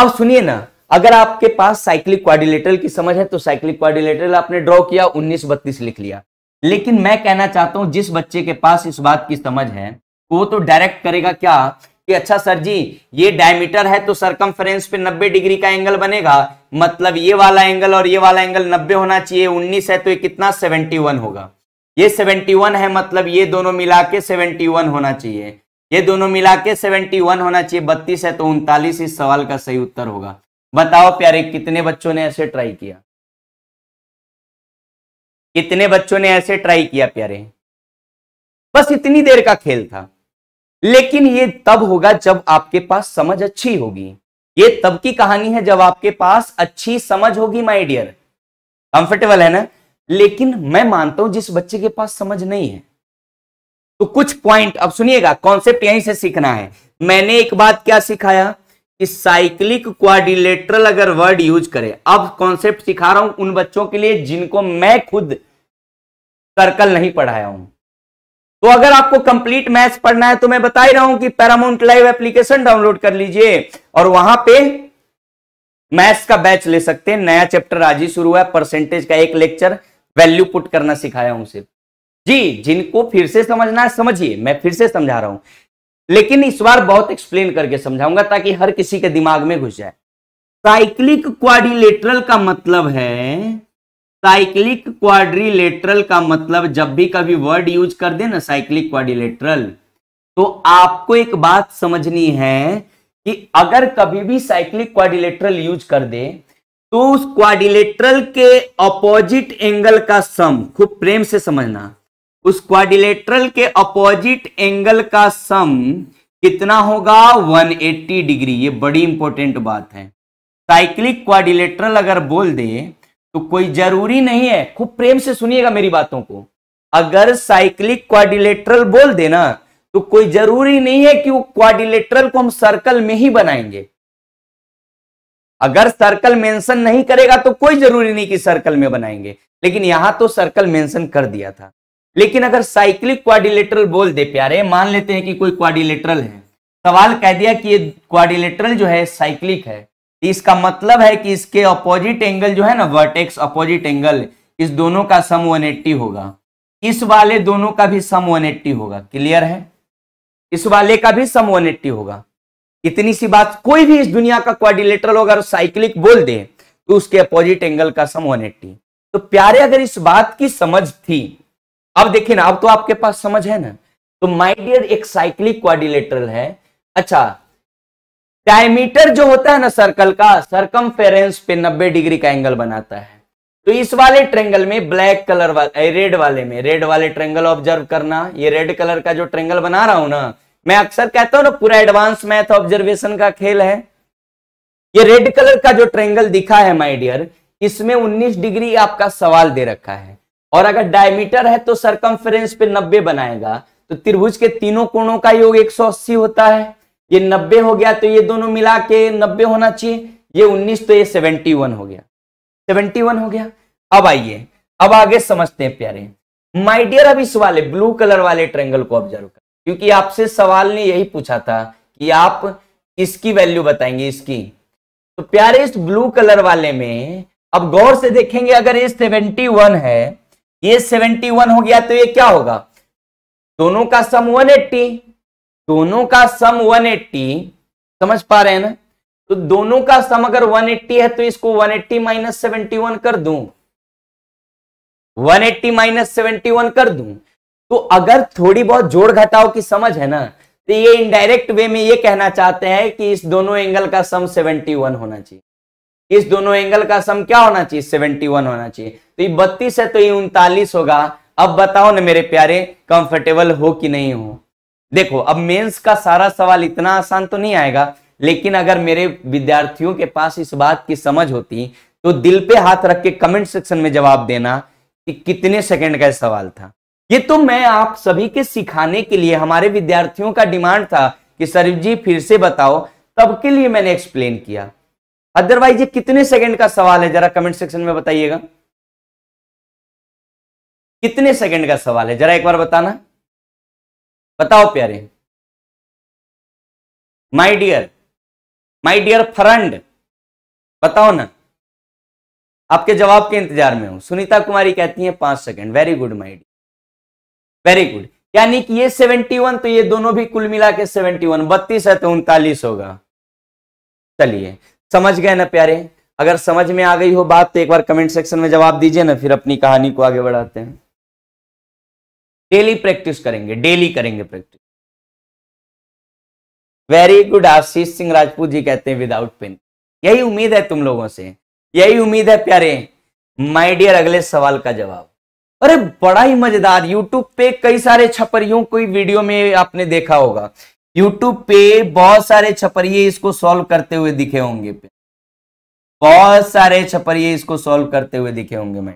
अब सुनिए ना अगर आपके पास साइक्लिक क्वारिलेटरल की समझ है तो साइक्लिक क्वारिलेटरल आपने ड्रॉ किया उन्नीस बत्तीस लिख लिया लेकिन मैं कहना चाहता हूं जिस बच्चे के पास इस बात की समझ है वो तो डायरेक्ट करेगा क्या कि अच्छा सर जी ये डायमीटर है तो सरकम पे 90 डिग्री का एंगल बनेगा मतलब ये वाला एंगल और ये वाला एंगल 90 होना चाहिए 19 है तो ये कितना 71 होगा ये 71 है मतलब ये दोनों मिला के सेवेंटी होना चाहिए ये दोनों मिला के सेवेंटी होना चाहिए बत्तीस है तो उनतालीस इस सवाल का सही उत्तर होगा बताओ प्यारे कितने बच्चों ने ऐसे ट्राई किया कितने बच्चों ने ऐसे ट्राई किया प्यारे बस इतनी देर का खेल था लेकिन ये तब होगा जब आपके पास समझ अच्छी होगी ये तब की कहानी है जब आपके पास अच्छी समझ होगी माय डियर कंफर्टेबल है ना लेकिन मैं मानता हूं जिस बच्चे के पास समझ नहीं है तो कुछ पॉइंट अब सुनिएगा कॉन्सेप्ट यहीं से सीखना है मैंने एक बात क्या सिखाया कि साइक्लिक क्वाडिलेटरल अगर वर्ड यूज करें अब कॉन्सेप्ट सिखा रहा हूं उन बच्चों के लिए जिनको मैं खुद सर्कल नहीं पढ़ाया हूं तो अगर आपको कंप्लीट मैथ्स पढ़ना है तो मैं बता ही रहा हूं कि पैरामाउंट लाइव एप्लीकेशन डाउनलोड कर लीजिए और वहां पे मैथ्स का बैच ले सकते हैं नया चैप्टर आज ही शुरू हुआ है परसेंटेज का एक लेक्चर वैल्यू पुट करना सिखाया हूं सिर्फ जी जिनको फिर से समझना है समझिए मैं फिर से समझा रहा हूं लेकिन इस बार बहुत एक्सप्लेन करके समझाऊंगा ताकि हर किसी के दिमाग में घुस जाए साइक्लिक क्वाडिलेटरल का मतलब है साइक्लिक क्वाड्रिलेटरल का मतलब जब भी कभी वर्ड यूज कर दे ना साइक्लिक क्वाड्रिलेटरल तो आपको एक बात समझनी है कि अगर कभी भी साइक्लिक क्वाड्रिलेटरल यूज कर दे तो उस क्वाड्रिलेटरल के अपोजिट एंगल का सम खूब प्रेम से समझना उस क्वाड्रिलेटरल के अपोजिट एंगल का सम कितना होगा 180 डिग्री ये बड़ी इंपॉर्टेंट बात है साइक्लिक क्वाड्रिलेटरल अगर बोल दे तो कोई जरूरी नहीं है खूब प्रेम से सुनिएगा मेरी बातों को अगर साइक्लिक क्वाडिलेटरल बोल देना तो कोई जरूरी नहीं है कि वो क्वाडिलेटरल को हम सर्कल में ही बनाएंगे अगर सर्कल मेंशन नहीं करेगा तो कोई जरूरी नहीं कि सर्कल में बनाएंगे लेकिन यहां तो सर्कल मेंशन कर दिया था लेकिन अगर साइक्लिक क्वाडिलेटरल बोल दे प्यारे मान लेते हैं कि कोई क्वाडिलेटरल है सवाल कह दिया कि ये क्वाडिलेटरल जो है साइक्लिक है इसका मतलब है कि इसके अपोजिट एंगल जो है ना वर्टेक्स अपोजिट एंगल इस दोनों का सम 180 होगा इस वाले दोनों का भी सम 180 होगा क्लियर है इस वाले का भी सम 180 होगा इतनी सी बात कोई भी इस दुनिया का क्वारिलेटरल अगर साइक्लिक बोल दे तो उसके अपोजिट एंगल का सम 180 तो प्यारे अगर इस बात की समझ थी अब देखिए ना अब तो आपके पास समझ है ना तो माइडियर एक साइक्लिक क्वारिलेटरल है अच्छा डायमीटर जो होता है ना सर्कल का सर्कम पे नब्बे डिग्री का एंगल बनाता है तो इस वाले ट्रेंगल में ब्लैक कलर वाले रेड वाले में रेड वाले ट्रेंगल ऑब्जर्व करना ये रेड कलर का जो ट्रेंगल बना रहा हूं ना मैं अक्सर कहता हूं ना पूरा एडवांस मैथ ऑब्जर्वेशन का खेल है ये रेड कलर का जो ट्रेंगल दिखा है माय डियर इसमें 19 डिग्री आपका सवाल दे रखा है और अगर डायमीटर है तो सरकमफेरेंस पे नब्बे बनाएगा तो त्रिभुज के तीनों कोणों का योग एक होता है ये नब्बे हो गया तो ये दोनों मिला के नब्बे होना चाहिए ये उन्नीस तो ये सेवेंटी वन हो गया सेवेंटी वन हो गया अब आइए अब आगे समझते हैं प्यारे माय डियर अब इस वाले ब्लू कलर वाले ट्रेंगल को ऑब्जर्व कर क्योंकि आपसे सवाल ने यही पूछा था कि आप इसकी वैल्यू बताएंगे इसकी तो प्यारे इस ब्लू कलर वाले में अब गौर से देखेंगे अगर ये सेवेंटी वन है ये सेवेंटी वन हो गया तो ये क्या होगा दोनों का सम वन एट्टी दोनों का सम 180 समझ पा रहे हैं ना तो दोनों का सम अगर 180 है तो इसको 180 एट्टी माइनस सेवेंटी कर दू 180 एट्टी माइनस सेवेंटी कर दू तो अगर थोड़ी बहुत जोड़ घटाओ की समझ है ना तो ये इनडायरेक्ट वे में ये कहना चाहते हैं कि इस दोनों एंगल का सम 71 होना चाहिए इस दोनों एंगल का सम क्या होना चाहिए 71 होना चाहिए तो ये बत्तीस है तो ये उनतालीस होगा अब बताओ ना मेरे प्यारे कंफर्टेबल हो कि नहीं हो देखो अब मेंस का सारा सवाल इतना आसान तो नहीं आएगा लेकिन अगर मेरे विद्यार्थियों के पास इस बात की समझ होती तो दिल पे हाथ रख के कमेंट सेक्शन में जवाब देना कि कितने सेकंड का सवाल था ये तो मैं आप सभी के सिखाने के लिए हमारे विद्यार्थियों का डिमांड था कि सर जी फिर से बताओ तब के लिए मैंने एक्सप्लेन किया अदरवाइज ये कितने सेकंड का सवाल है जरा कमेंट सेक्शन में बताइएगा कितने सेकंड का सवाल है जरा एक बार बताना बताओ प्यारे my dear my dear friend बताओ ना आपके जवाब के इंतजार में हूं सुनीता कुमारी कहती है पांच second very good my dear very good यानी कि ये सेवेंटी वन तो ये दोनों भी कुल मिला के सेवेंटी वन बत्तीस है तो उनतालीस होगा चलिए समझ गए ना प्यारे अगर समझ में आ गई हो बात तो एक बार कमेंट सेक्शन में जवाब दीजिए ना फिर अपनी कहानी को आगे बढ़ाते हैं डेली प्रैक्टिस करेंगे डेली करेंगे practice very good Ashish Singh Rajput ji कहते हैं विदाउट पेन यही उम्मीद है तुम लोगों से यही उम्मीद है प्यारे माय डियर अगले सवाल का जवाब अरे बड़ा ही मजेदार यूट्यूब पे कई सारे छपरियों कोई वीडियो में आपने देखा होगा यूट्यूब पे बहुत सारे छपरिये इसको सॉल्व करते हुए दिखे होंगे बहुत सारे छपरिये इसको सॉल्व करते हुए दिखे होंगे मैं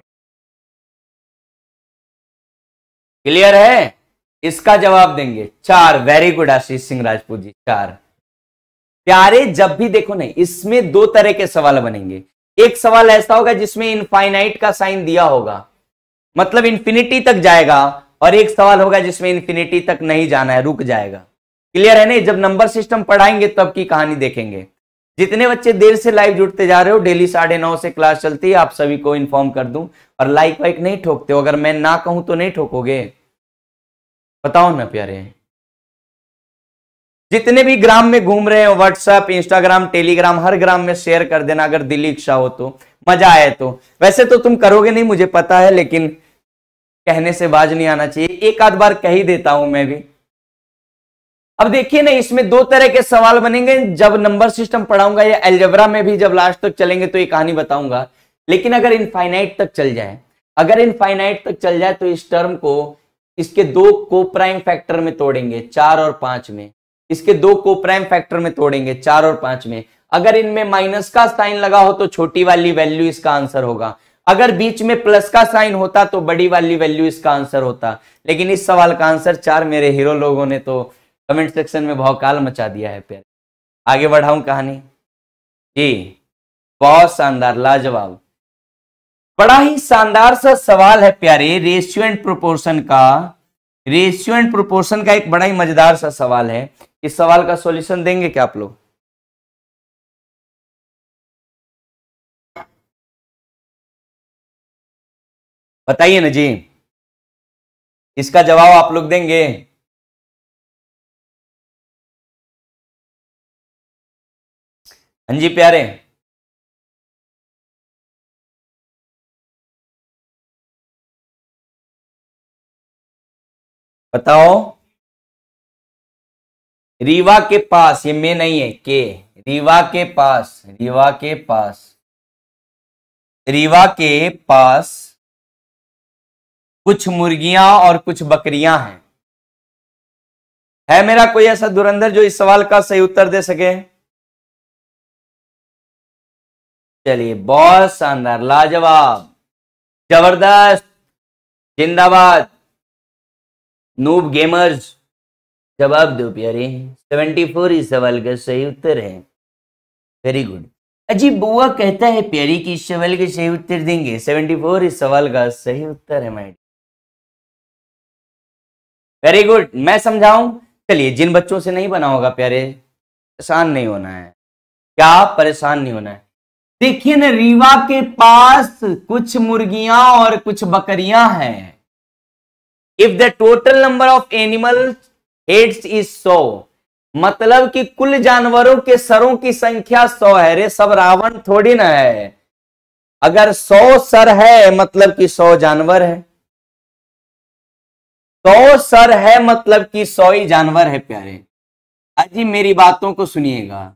क्लियर है इसका जवाब देंगे चार वेरी गुड आशीष सिंह राजपूत जी चार प्यारे जब भी देखो नहीं इसमें दो तरह के सवाल बनेंगे एक सवाल ऐसा होगा जिसमें इनफाइनाइट का साइन दिया होगा मतलब इंफिनिटी तक जाएगा और एक सवाल होगा जिसमें इन्फिनिटी तक नहीं जाना है रुक जाएगा क्लियर है नहीं जब नंबर सिस्टम पढ़ाएंगे तब की कहानी देखेंगे जितने बच्चे देर से लाइव जुड़ते जा रहे हो डेली साढ़े नौ से क्लास चलती है आप सभी को इन्फॉर्म कर दूं और लाइक वाइक नहीं ठोकते हो अगर मैं ना कहूं तो नहीं ठोकोगे बताओ ना प्यारे जितने भी ग्राम में घूम रहे हो व्हाट्सएप इंस्टाग्राम टेलीग्राम हर ग्राम में शेयर कर देना अगर दिल्ली इच्छा हो तो मजा आए तो वैसे तो तुम करोगे नहीं मुझे पता है लेकिन कहने से बाज नहीं आना चाहिए एक आध बार कह ही देता हूं मैं भी अब देखिए ना इसमें दो तरह के सवाल बनेंगे जब नंबर सिस्टम पढ़ाऊंगा या एलजेब्रा में भी जब लास्ट तक चलेंगे तो ये कहानी बताऊंगा लेकिन अगर इनफाइनाइट तक चल जाए अगर इनफाइनाइट तक चल जाए तो इस टर्म को इसके दो को प्राइम फैक्टर में तोड़ेंगे चार और पांच में इसके दो को प्राइम फैक्टर में तोड़ेंगे चार और पांच में अगर इनमें माइनस का साइन लगा हो तो छोटी वाली वैल्यू इसका आंसर होगा अगर बीच में प्लस का साइन होता तो बड़ी वाली वैल्यू इसका आंसर होता लेकिन इस सवाल का आंसर चार मेरे हीरो लोगों ने तो कमेंट सेक्शन में भौकाल मचा दिया है प्यारे आगे बढ़ाऊं कहानी जी बहुत शानदार लाजवाब बड़ा ही शानदार सा सवाल है प्यारे रेशियो एंड प्रोपोर्शन का रेशियो एंड प्रोपोर्शन का एक बड़ा ही मजेदार सा सवाल है इस सवाल का सॉल्यूशन देंगे क्या आप लोग बताइए ना जी इसका जवाब आप लोग देंगे हाँ जी प्यारे बताओ रीवा के पास ये में नहीं है के रीवा के पास रीवा के पास रीवा के पास कुछ मुर्गियां और कुछ बकरियां हैं है मेरा कोई ऐसा दुरंधर जो इस सवाल का सही उत्तर दे सके चलिए बहुत शानदार लाजवाब जबरदस्त जिंदाबाद नूब गेमर्स जवाब दो प्यारे सेवेंटी फोर इस सवाल का सही उत्तर है वेरी गुड अजी बुआ कहता है प्यारी की इस सवाल के सही उत्तर देंगे सेवेंटी फोर इस सवाल का सही उत्तर है मैडम वेरी गुड मैं समझाऊं चलिए जिन बच्चों से नहीं बना होगा प्यारे परेशान नहीं होना है क्या परेशान नहीं होना है देखिए ना रीवा के पास कुछ मुर्गियां और कुछ बकरियां हैं if the total number of animal heads is सौ मतलब कि कुल जानवरों के सरों की संख्या सौ है रे सब रावण थोड़ी ना है अगर सौ सर है मतलब कि सौ जानवर है सौ सर है मतलब कि सौ ही जानवर है प्यारे अजी मेरी बातों को सुनिएगा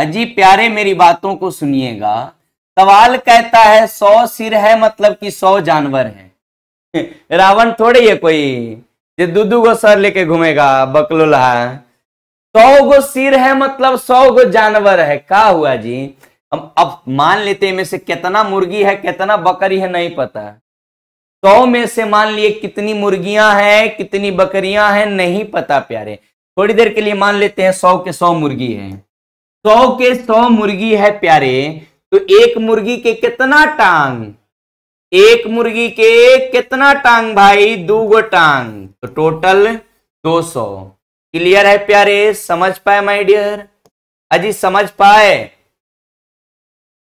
अजी प्यारे मेरी बातों को सुनिएगा सवाल कहता है सौ सिर है मतलब कि सौ जानवर है रावण थोड़े है कोई जो दो गो सर लेके घूमेगा बकलोला सौ गो सिर है मतलब सौ गो जानवर है का हुआ जी हम अब मान लेते हैं में से कितना मुर्गी है कितना बकरी है नहीं पता सौ में से मान लिए कितनी मुर्गियां हैं कितनी बकरियां हैं नहीं पता प्यारे थोड़ी देर के लिए मान लेते हैं सौ के सौ मुर्गी है सौ के सौ मुर्गी है प्यारे तो एक मुर्गी के कितना टांग एक मुर्गी के कितना टांग भाई दू गो टांग तो टोटल दो सौ क्लियर है प्यारे समझ पाए माय डियर अजी समझ पाए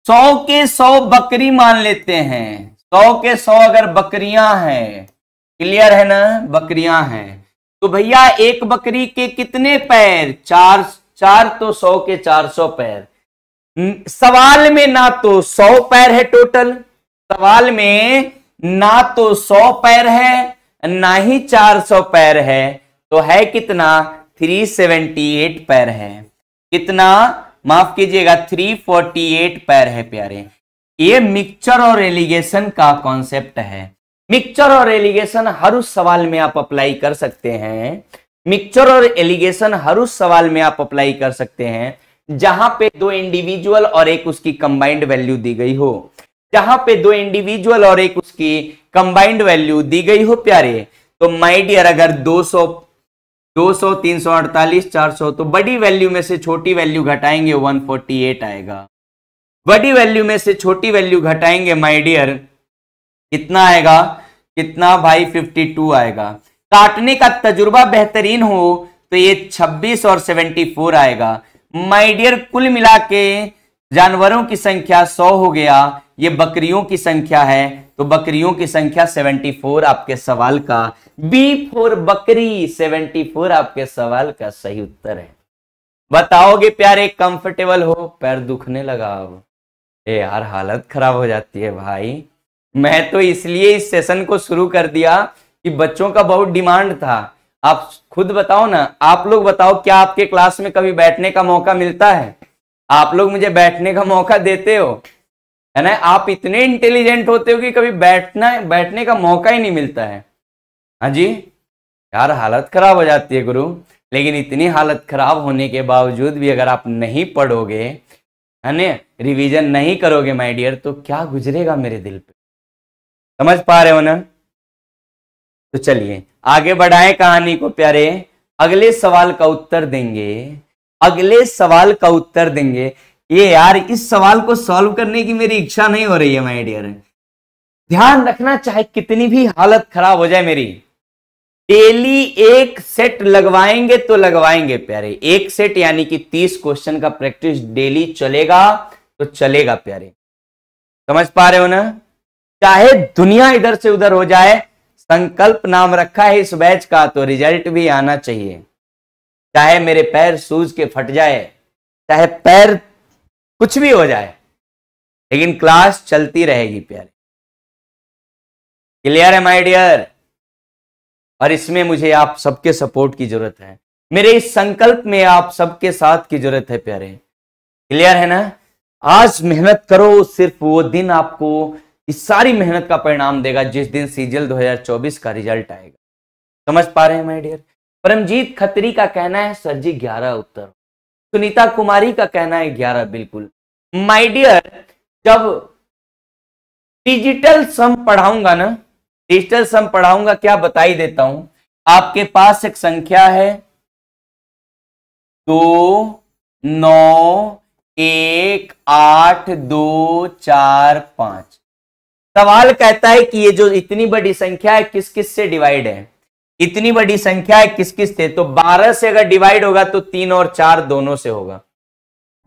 सौ के सौ बकरी मान लेते हैं सौ के सौ अगर बकरियां हैं क्लियर है ना बकरियां हैं तो भैया एक बकरी के कितने पैर चार चार तो सौ के चार सौ पैर सवाल में ना तो सौ पैर है टोटल सवाल में ना तो सौ पैर है ना ही चार सौ पैर है तो है कितना थ्री सेवेंटी एट पैर है कितना माफ कीजिएगा थ्री फोर्टी एट पैर है प्यारे ये मिक्सचर और एलिगेशन का कॉन्सेप्ट है मिक्सचर और एलिगेशन हर उस सवाल में आप अप्लाई कर सकते हैं मिक्सचर और एलिगेशन हर उस सवाल में आप अप्लाई कर सकते हैं जहां पे दो इंडिविजुअल और एक उसकी कंबाइंड वैल्यू दी गई हो जहां पे दो इंडिविजुअल और एक उसकी कंबाइंड वैल्यू दी गई हो प्यारे तो माय डियर अगर 200 200 348 400 तो बड़ी वैल्यू में से छोटी वैल्यू घटाएंगे 148 आएगा बड़ी वैल्यू में से छोटी वैल्यू घटाएंगे माइडियर कितना आएगा कितना भाई फिफ्टी आएगा काटने का तजुर्बा बेहतरीन हो तो ये 26 और 74 आएगा माय डियर कुल मिला के जानवरों की संख्या 100 हो गया ये बकरियों की संख्या है तो बकरियों की संख्या 74 आपके सवाल का बी फोर बकरी 74 आपके सवाल का सही उत्तर है बताओगे प्यारे कंफर्टेबल हो पैर दुखने लगा अब ए यार हालत खराब हो जाती है भाई मैं तो इसलिए इस सेशन को शुरू कर दिया कि बच्चों का बहुत डिमांड था आप खुद बताओ ना आप लोग बताओ क्या आपके क्लास में कभी बैठने का मौका मिलता है आप लोग मुझे बैठने का मौका देते हो है ना आप इतने इंटेलिजेंट होते हो कि कभी बैठना बैठने का मौका ही नहीं मिलता है हाँ जी यार हालत खराब हो जाती है गुरु लेकिन इतनी हालत खराब होने के बावजूद भी अगर आप नहीं पढ़ोगे है ना रिविजन नहीं करोगे माई डियर तो क्या गुजरेगा मेरे दिल पे समझ पा रहे हो ना तो चलिए आगे बढ़ाएं कहानी को प्यारे अगले सवाल का उत्तर देंगे अगले सवाल का उत्तर देंगे ये यार इस सवाल को सॉल्व करने की मेरी इच्छा नहीं हो रही है माय डियर ध्यान रखना चाहे कितनी भी हालत खराब हो जाए मेरी डेली एक सेट लगवाएंगे तो लगवाएंगे प्यारे एक सेट यानी कि तीस क्वेश्चन का प्रैक्टिस डेली चलेगा तो चलेगा प्यारे समझ पा रहे हो ना चाहे दुनिया इधर से उधर हो जाए संकल्प नाम रखा है इस बैच का तो रिजल्ट भी आना चाहिए चाहे मेरे पैर सूज के फट जाए चाहे पैर कुछ भी हो जाए लेकिन क्लास चलती रहेगी प्यारे क्लियर है माय डियर और इसमें मुझे आप सबके सपोर्ट की जरूरत है मेरे इस संकल्प में आप सबके साथ की जरूरत है प्यारे क्लियर है ना आज मेहनत करो सिर्फ वो दिन आपको इस सारी मेहनत का परिणाम देगा जिस दिन सीजल 2024 का रिजल्ट आएगा समझ पा रहे हैं माय डियर परमजीत खत्री का कहना है सर जी ग्यारह उत्तर सुनीता कुमारी का कहना है ग्यारह बिल्कुल माय डियर जब डिजिटल सम पढ़ाऊंगा ना डिजिटल सम पढ़ाऊंगा क्या बताई देता हूं आपके पास एक संख्या है दो नौ एक आठ दो चार पांच सवाल कहता है कि ये जो इतनी बड़ी संख्या है किस किस से डिवाइड है इतनी बड़ी संख्या है किस किस से तो 12 से अगर डिवाइड होगा तो तीन और चार दोनों से होगा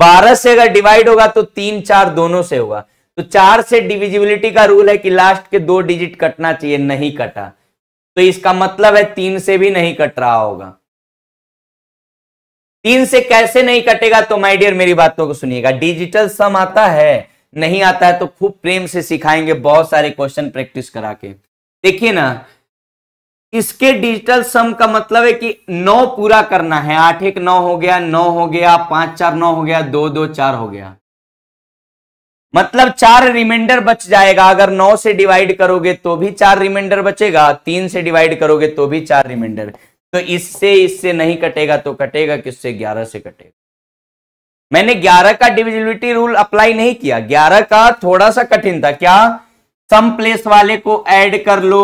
12 से अगर डिवाइड होगा तो तीन चार दोनों से होगा तो चार से डिविजिबिलिटी का रूल है कि लास्ट के दो डिजिट कटना चाहिए नहीं कटा तो इसका मतलब है तीन से भी नहीं कट रहा होगा तीन से कैसे नहीं कटेगा तो माय डियर मेरी बातों को सुनिएगा डिजिटल सम आता है नहीं आता है तो खूब प्रेम से सिखाएंगे बहुत सारे क्वेश्चन प्रैक्टिस करा के देखिए ना इसके डिजिटल सम का मतलब है कि नौ पूरा करना है आठ एक नौ हो गया नौ हो गया पांच चार नौ हो गया दो दो चार हो गया मतलब चार रिमाइंडर बच जाएगा अगर नौ से डिवाइड करोगे तो भी चार रिमाइंडर बचेगा तीन से डिवाइड करोगे तो भी चार रिमाइंडर तो इससे इससे नहीं कटेगा तो कटेगा किससे ग्यारह से कटेगा मैंने 11 का डिविजिबिलिटी रूल अप्लाई नहीं किया 11 का थोड़ा सा कठिन था क्या सम प्लेस वाले को ऐड कर लो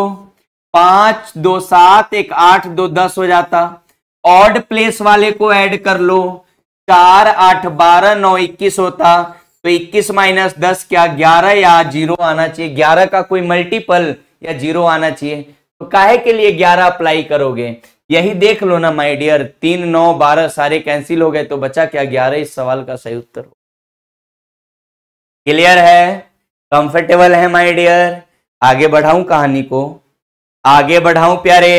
पांच दो सात एक आठ दो दस हो जाता ऑड प्लेस वाले को ऐड कर लो चार आठ बारह नौ इक्कीस होता तो इक्कीस माइनस दस क्या ग्यारह या जीरो आना चाहिए ग्यारह का कोई मल्टीपल या जीरो आना चाहिए तो काहे के लिए ग्यारह अप्लाई करोगे यही देख लो ना माय डियर तीन नौ बारह सारे कैंसिल हो गए तो बचा क्या ग्यारह इस सवाल का सही उत्तर हो क्लियर है कंफर्टेबल है माय डियर आगे बढ़ाऊं कहानी को आगे बढ़ाऊं प्यारे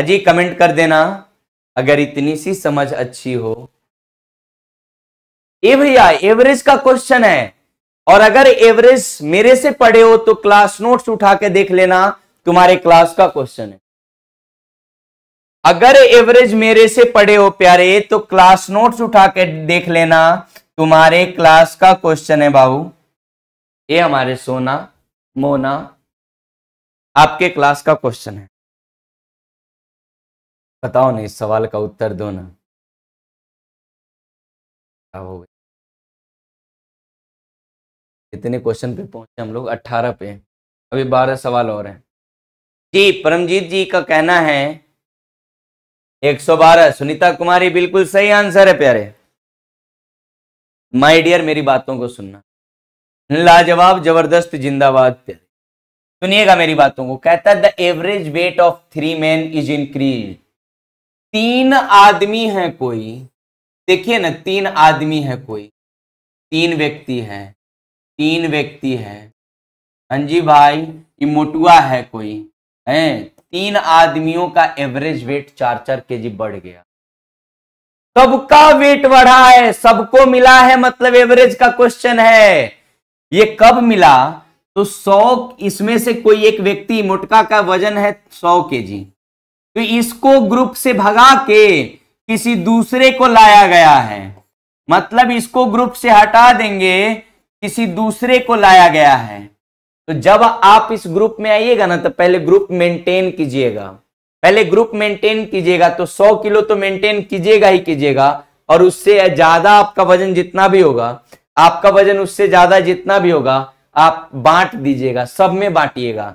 अजी कमेंट कर देना अगर इतनी सी समझ अच्छी हो ए भैया एवरेज का क्वेश्चन है और अगर एवरेज मेरे से पढ़े हो तो क्लास नोट्स उठा के देख लेना तुम्हारे क्लास का क्वेश्चन है अगर एवरेज मेरे से पढ़े हो प्यारे तो क्लास नोट्स उठा के देख लेना तुम्हारे क्लास का क्वेश्चन है बाबू ये हमारे सोना मोना आपके क्लास का क्वेश्चन है बताओ ना इस सवाल का उत्तर दो ना क्या हो इतने क्वेश्चन पे पहुंचे हम लोग अट्ठारह पे अभी बारह सवाल और हैं जी परमजीत जी का कहना है 112 सुनीता कुमारी बिल्कुल सही आंसर है प्यारे माय डियर मेरी बातों को सुनना लाजवाब जबरदस्त जिंदाबाद प्यारे सुनिएगा मेरी बातों को कहता है the average weight of three man is increase तीन आदमी है कोई देखिए ना तीन आदमी है कोई तीन व्यक्ति है तीन व्यक्ति है हाँ जी भाई ये मोटुआ है कोई है तीन आदमियों का एवरेज वेट चार चार के जी बढ़ गया सबका वेट बढ़ा है सबको मिला है मतलब एवरेज का क्वेश्चन है ये कब मिला तो सौ इसमें से कोई एक व्यक्ति मोटका का वजन है सौ के जी तो इसको ग्रुप से भगा के किसी दूसरे को लाया गया है मतलब इसको ग्रुप से हटा देंगे किसी दूसरे को लाया गया है तो जब आप इस ग्रुप में आइएगा ना तो पहले ग्रुप मेंटेन कीजिएगा पहले ग्रुप मेंटेन कीजिएगा तो 100 किलो तो मेंटेन कीजिएगा ही कीजिएगा और उससे ज्यादा आपका वजन जितना भी होगा आपका वजन उससे ज्यादा जितना भी होगा आप बांट दीजिएगा सब में बांटिएगा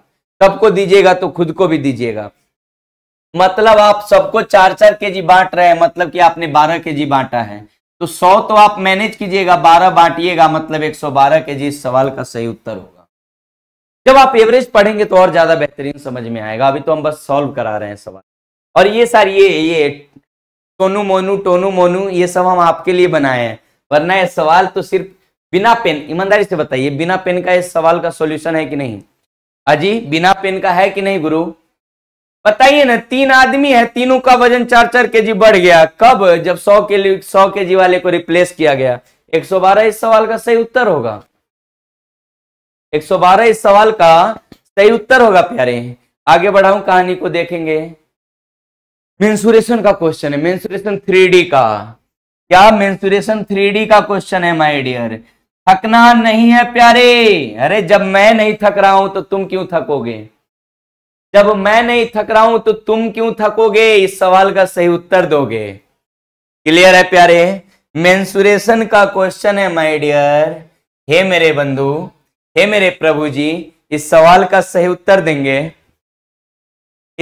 सबको दीजिएगा तो खुद को भी दीजिएगा मतलब आप सबको चार चार के जी बांट रहे हैं मतलब कि आपने बारह के जी बांटा है तो सौ तो आप मैनेज कीजिएगा बारह बांटिएगा मतलब एक सौ बारह के जी इस सवाल का सही उत्तर होगा जब आप एवरेज पढ़ेंगे तो और ज्यादा बेहतरीन समझ में आएगा अभी तो हम बस सॉल्व करा रहे हैं सवाल और ये सर ये ये टोनू मोनू टोनू मोनू ये सब हम आपके लिए बनाए हैं वरना ये सवाल तो सिर्फ बिना पेन ईमानदारी से बताइए बिना पेन का इस सवाल का सोल्यूशन है कि नहीं अजी बिना पेन का है कि नहीं गुरु बताइए ना तीन आदमी है तीनों का वजन चार चार के जी बढ़ गया कब जब सौ के सौ के जी वाले को रिप्लेस किया गया 112 इस सवाल का सही उत्तर होगा 112 इस सवाल का सही उत्तर होगा प्यारे आगे बढ़ाऊं कहानी को देखेंगे मेंसुरेशन का क्वेश्चन है मेंसुरेशन 3D का क्या मेंसुरेशन 3D का क्वेश्चन है माय डियर थकना नहीं है प्यारे अरे जब मैं नहीं थक रहा हूं तो तुम क्यों थकोगे जब मैं नहीं थक रहा हूं तो तुम क्यों थकोगे इस सवाल का सही उत्तर दोगे क्लियर है प्यारे मेंसुरेशन का क्वेश्चन है माय डियर हे मेरे बंधु हे मेरे प्रभु जी इस सवाल का सही उत्तर देंगे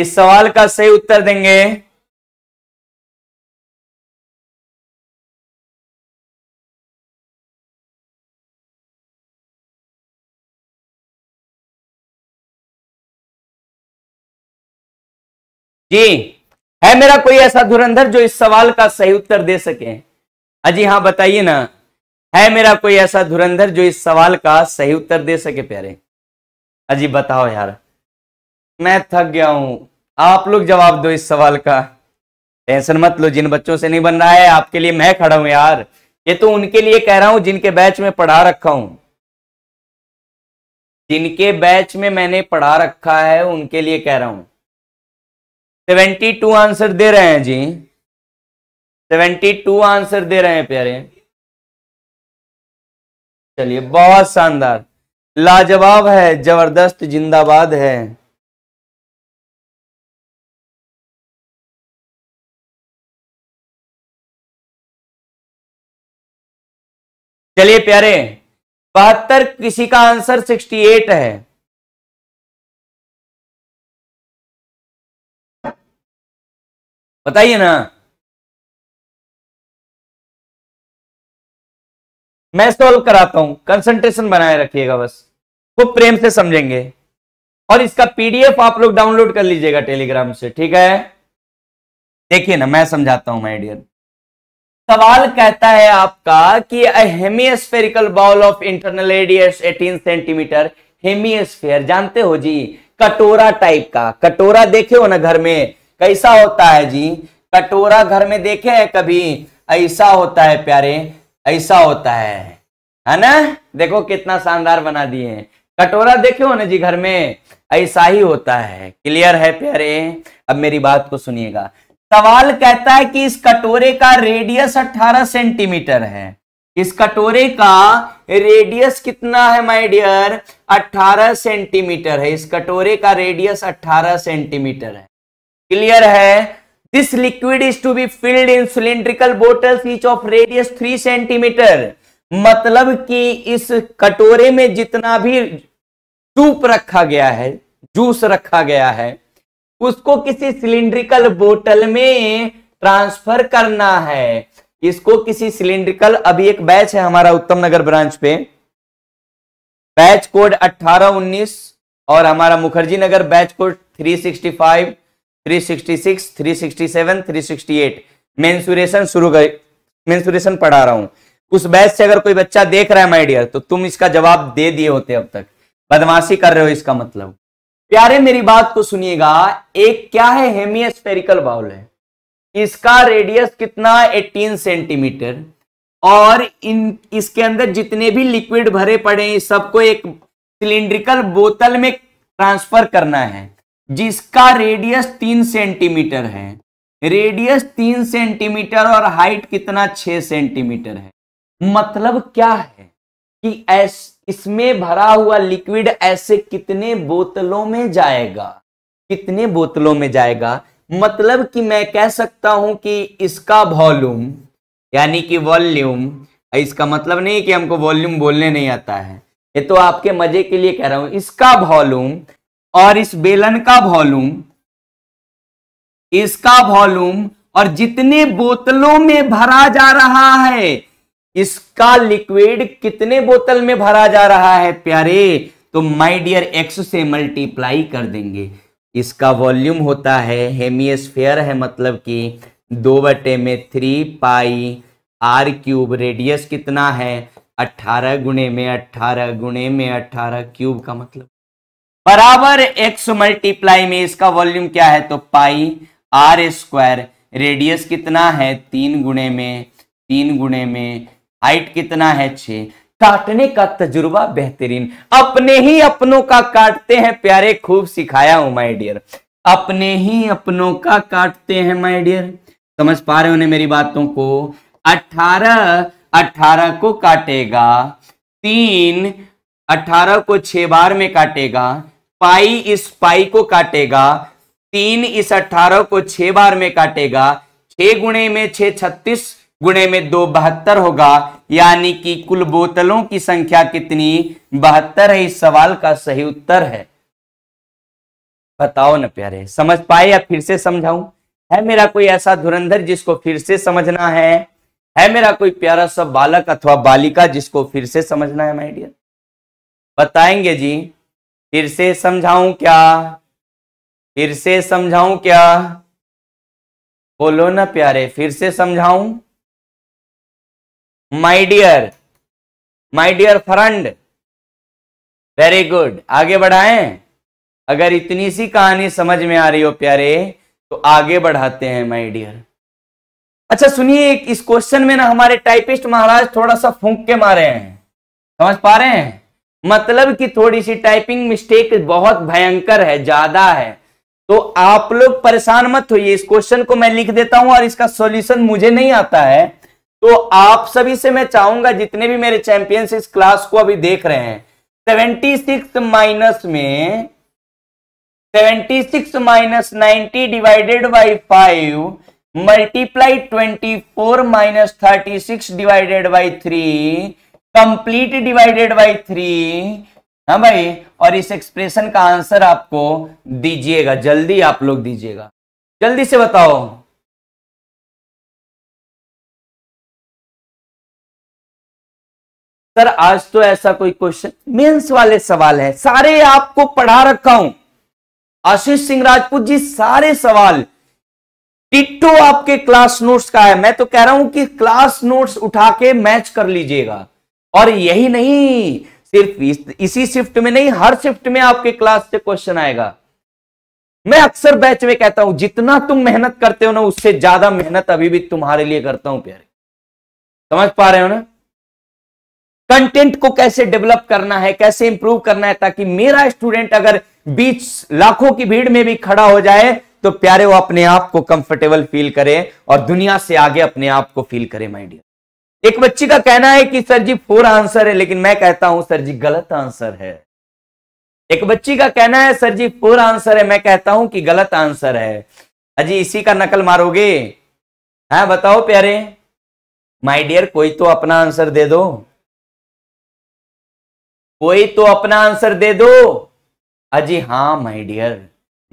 इस सवाल का सही उत्तर देंगे जी है मेरा कोई ऐसा धुरंधर जो इस सवाल का सही उत्तर दे सके अजी हाँ, हाँ बताइए ना है मेरा कोई ऐसा धुरंधर जो इस सवाल का सही उत्तर दे सके प्यारे अजी बताओ यार मैं थक गया हूं आप लोग जवाब दो इस सवाल का टेंशन मत लो जिन बच्चों से नहीं बन रहा है आपके लिए मैं खड़ा हूं यार ये तो उनके लिए कह रहा हूं जिनके बैच में पढ़ा रखा हूं जिनके बैच में मैंने पढ़ा रखा है उनके लिए कह रहा हूं सेवेंटी टू आंसर दे रहे हैं जी सेवेंटी टू आंसर दे रहे हैं प्यारे चलिए बहुत शानदार लाजवाब है जबरदस्त जिंदाबाद है चलिए प्यारे बहत्तर किसी का आंसर 68 है बताइए ना मैं सॉल्व कराता हूं कंसंट्रेशन बनाए रखिएगा बस खूब प्रेम से समझेंगे और इसका पीडीएफ आप लोग डाउनलोड कर लीजिएगा टेलीग्राम से ठीक है देखिए ना मैं समझाता हूं माइडियर सवाल कहता है आपका कि hemispherical bowl of internal radius 18 centimetre hemisphere जानते हो जी कटोरा टाइप का कटोरा देखे हो ना घर में कैसा होता है जी कटोरा घर में देखे है कभी ऐसा होता है प्यारे ऐसा होता है है ना देखो कितना शानदार बना दिए कटोरा देखे हो ना जी घर में ऐसा ही होता है क्लियर है प्यारे अब मेरी बात को सुनिएगा सवाल कहता है कि इस कटोरे का रेडियस 18 सेंटीमीटर है इस कटोरे का रेडियस कितना है माय डियर 18 सेंटीमीटर है इस कटोरे का रेडियस 18 सेंटीमीटर है क्लियर है This liquid is to be filled in cylindrical bottles each of radius 3 centimeter. मतलब कि इस कटोरे में जितना भी सूप रखा गया है जूस रखा गया है उसको किसी सिलिंड्रिकल बोतल में ट्रांसफर करना है इसको किसी सिलिंड्रिकल अभी एक बैच है हमारा उत्तम नगर ब्रांच पे बैच कोड 1819 और हमारा Mukherjee Nagar batch code 365 mensuration पढ़ा रहा हूं उस बैच से अगर कोई बच्चा देख रहा है माय डियर तो तुम इसका जवाब दे दिए होते अब तक बदमाशी कर रहे हो इसका मतलब प्यारे मेरी बात को सुनिएगा एक क्या है हेमियस्फेरिकल बाउल है इसका रेडियस कितना 18 सेंटीमीटर और इन इसके अंदर जितने भी लिक्विड भरे पड़े हैं सबको एक सिलिंड्रिकल बोतल में ट्रांसफर करना है जिसका रेडियस तीन सेंटीमीटर है रेडियस तीन सेंटीमीटर और हाइट कितना छह सेंटीमीटर है मतलब क्या है कि इसमें भरा हुआ लिक्विड ऐसे कितने बोतलों में जाएगा कितने बोतलों में जाएगा मतलब कि मैं कह सकता हूं कि इसका वॉल्यूम यानी कि वॉल्यूम इसका मतलब नहीं कि हमको वॉल्यूम बोलने नहीं आता है ये तो आपके मजे के लिए कह रहा हूं इसका वॉल्यूम और इस बेलन का वॉल्यूम इसका वॉल्यूम और जितने बोतलों में भरा जा रहा है इसका लिक्विड कितने बोतल में भरा जा रहा है प्यारे तो माय डियर एक्स से मल्टीप्लाई कर देंगे इसका वॉल्यूम होता है हेमियस्फेयर है मतलब कि दो बटे में three pi r cube radius कितना है अट्ठारह गुणे में अट्ठारह गुणे में अट्ठारह क्यूब का मतलब बराबर एक्स मल्टीप्लाई में इसका वॉल्यूम क्या है तो पाई आर स्क्वायर रेडियस कितना है तीन गुणे में तीन गुणे में हाइट कितना है छ काटने का तजुर्बा बेहतरीन अपने ही अपनों का काटते हैं प्यारे खूब सिखाया हूं माय डियर अपने ही अपनों का काटते हैं माय डियर समझ पा रहे होने मेरी बातों को अठारह अठारह को काटेगा तीन अठारह को छह बार में काटेगा पाई इस पाई को काटेगा तीन इस अठारह को छह बार में काटेगा छह गुणे में छह छत्तीस गुणे में दो बहत्तर होगा यानी कि कुल बोतलों की संख्या कितनी बहत्तर है इस सवाल का सही उत्तर है बताओ ना प्यारे समझ पाए या फिर से समझाऊं है मेरा कोई ऐसा धुरंधर जिसको फिर से समझना है है मेरा कोई प्यारा सा बालक अथवा बालिका जिसको फिर से समझना है माइडियर बताएंगे जी फिर से समझाऊं क्या फिर से समझाऊं क्या बोलो ना प्यारे फिर से समझाऊं my dear my dear friend very good आगे बढ़ाएं अगर इतनी सी कहानी समझ में आ रही हो प्यारे तो आगे बढ़ाते हैं माय डियर अच्छा सुनिए इस क्वेश्चन में ना हमारे टाइपिस्ट महाराज थोड़ा सा फूंक के मारे हैं समझ पा रहे हैं मतलब कि थोड़ी सी टाइपिंग मिस्टेक बहुत भयंकर है ज्यादा है तो आप लोग परेशान मत होइए इस क्वेश्चन को मैं लिख देता हूं और इसका सॉल्यूशन मुझे नहीं आता है तो आप सभी से मैं चाहूंगा जितने भी मेरे चैंपियंस इस क्लास को अभी देख रहे हैं सेवेंटी सिक्स माइनस में seventy six minus ninety divided by five multiply twenty four minus thirty six divided by three complete divided by three हाँ भाई और इस एक्सप्रेशन का आंसर आपको दीजिएगा जल्दी आप लोग दीजिएगा जल्दी से बताओ सर आज तो ऐसा कोई क्वेश्चन मेंस वाले सवाल है सारे आपको पढ़ा रखा हूं आशीष सिंह राजपूत जी सारे सवाल टिट्टो आपके क्लास नोट्स का है मैं तो कह रहा हूं कि क्लास नोट्स उठा के मैच कर लीजिएगा और यही नहीं सिर्फ इस, इसी शिफ्ट में नहीं हर शिफ्ट में आपके क्लास से क्वेश्चन आएगा मैं अक्सर बैच में कहता हूं जितना तुम मेहनत करते हो ना उससे ज्यादा मेहनत अभी भी तुम्हारे लिए करता हूं प्यारे समझ पा रहे हो ना कंटेंट को कैसे डेवलप करना है कैसे इंप्रूव करना है ताकि मेरा स्टूडेंट अगर बीच लाखों की भीड़ में भी खड़ा हो जाए तो प्यारे वो अपने आप को कंफर्टेबल फील करे और दुनिया से आगे अपने आप को फील करे माइडियर एक बच्ची का कहना है कि सर जी फोर आंसर है लेकिन मैं कहता हूं सर जी गलत आंसर है एक बच्ची का कहना है सर जी फोर आंसर है मैं कहता हूं कि गलत आंसर है अजी इसी का नकल मारोगे है हाँ, बताओ प्यारे माय डियर कोई तो अपना आंसर दे दो कोई तो अपना आंसर दे दो अजी हाँ माय डियर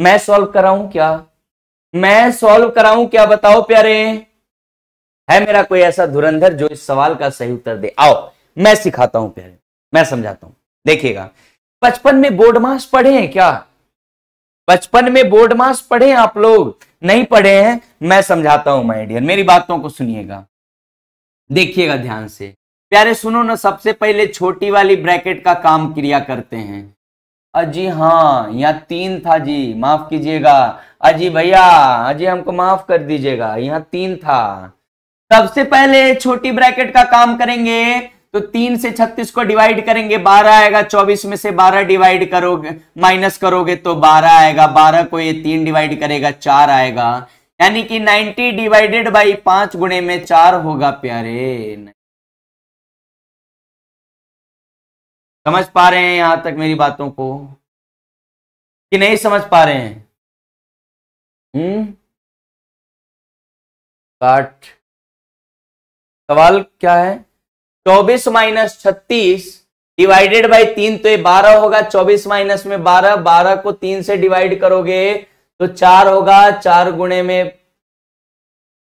मैं सॉल्व कराऊं क्या मैं सॉल्व कराऊं क्या बताओ प्यारे है मेरा कोई ऐसा धुरंधर जो इस सवाल का सही उत्तर दे आओ मैं सिखाता हूं प्यारे मैं समझाता हूं देखिएगा बचपन में बोर्ड मास पढ़े हैं क्या बचपन में बोर्ड मास पढ़े हैं आप लोग नहीं पढ़े हैं मैं समझाता हूं माइडियर मेरी बातों को सुनिएगा देखिएगा ध्यान से प्यारे सुनो ना सबसे पहले छोटी वाली ब्रैकेट का काम क्रिया करते हैं अजी हाँ यहाँ तीन था जी माफ कीजिएगा अजी भैया अजी हमको माफ कर दीजिएगा यहाँ तीन था सबसे पहले छोटी ब्रैकेट का काम करेंगे तो तीन से छत्तीस को डिवाइड करेंगे बारह आएगा चौबीस में से बारह डिवाइड करोगे माइनस करोगे तो बारह आएगा बारह को ये तीन डिवाइड करेगा चार आएगा यानी कि नाइनटी डिवाइडेड बाई पांच गुणे में चार होगा प्यारे समझ पा रहे हैं यहां तक मेरी बातों को कि नहीं समझ पा रहे हैं हम्म काट सवाल क्या है चौबीस माइनस छत्तीस डिवाइडेड बाई तीन तो ये बारह होगा चौबीस माइनस में बारह बारह को तीन से डिवाइड करोगे तो चार होगा चार गुणे में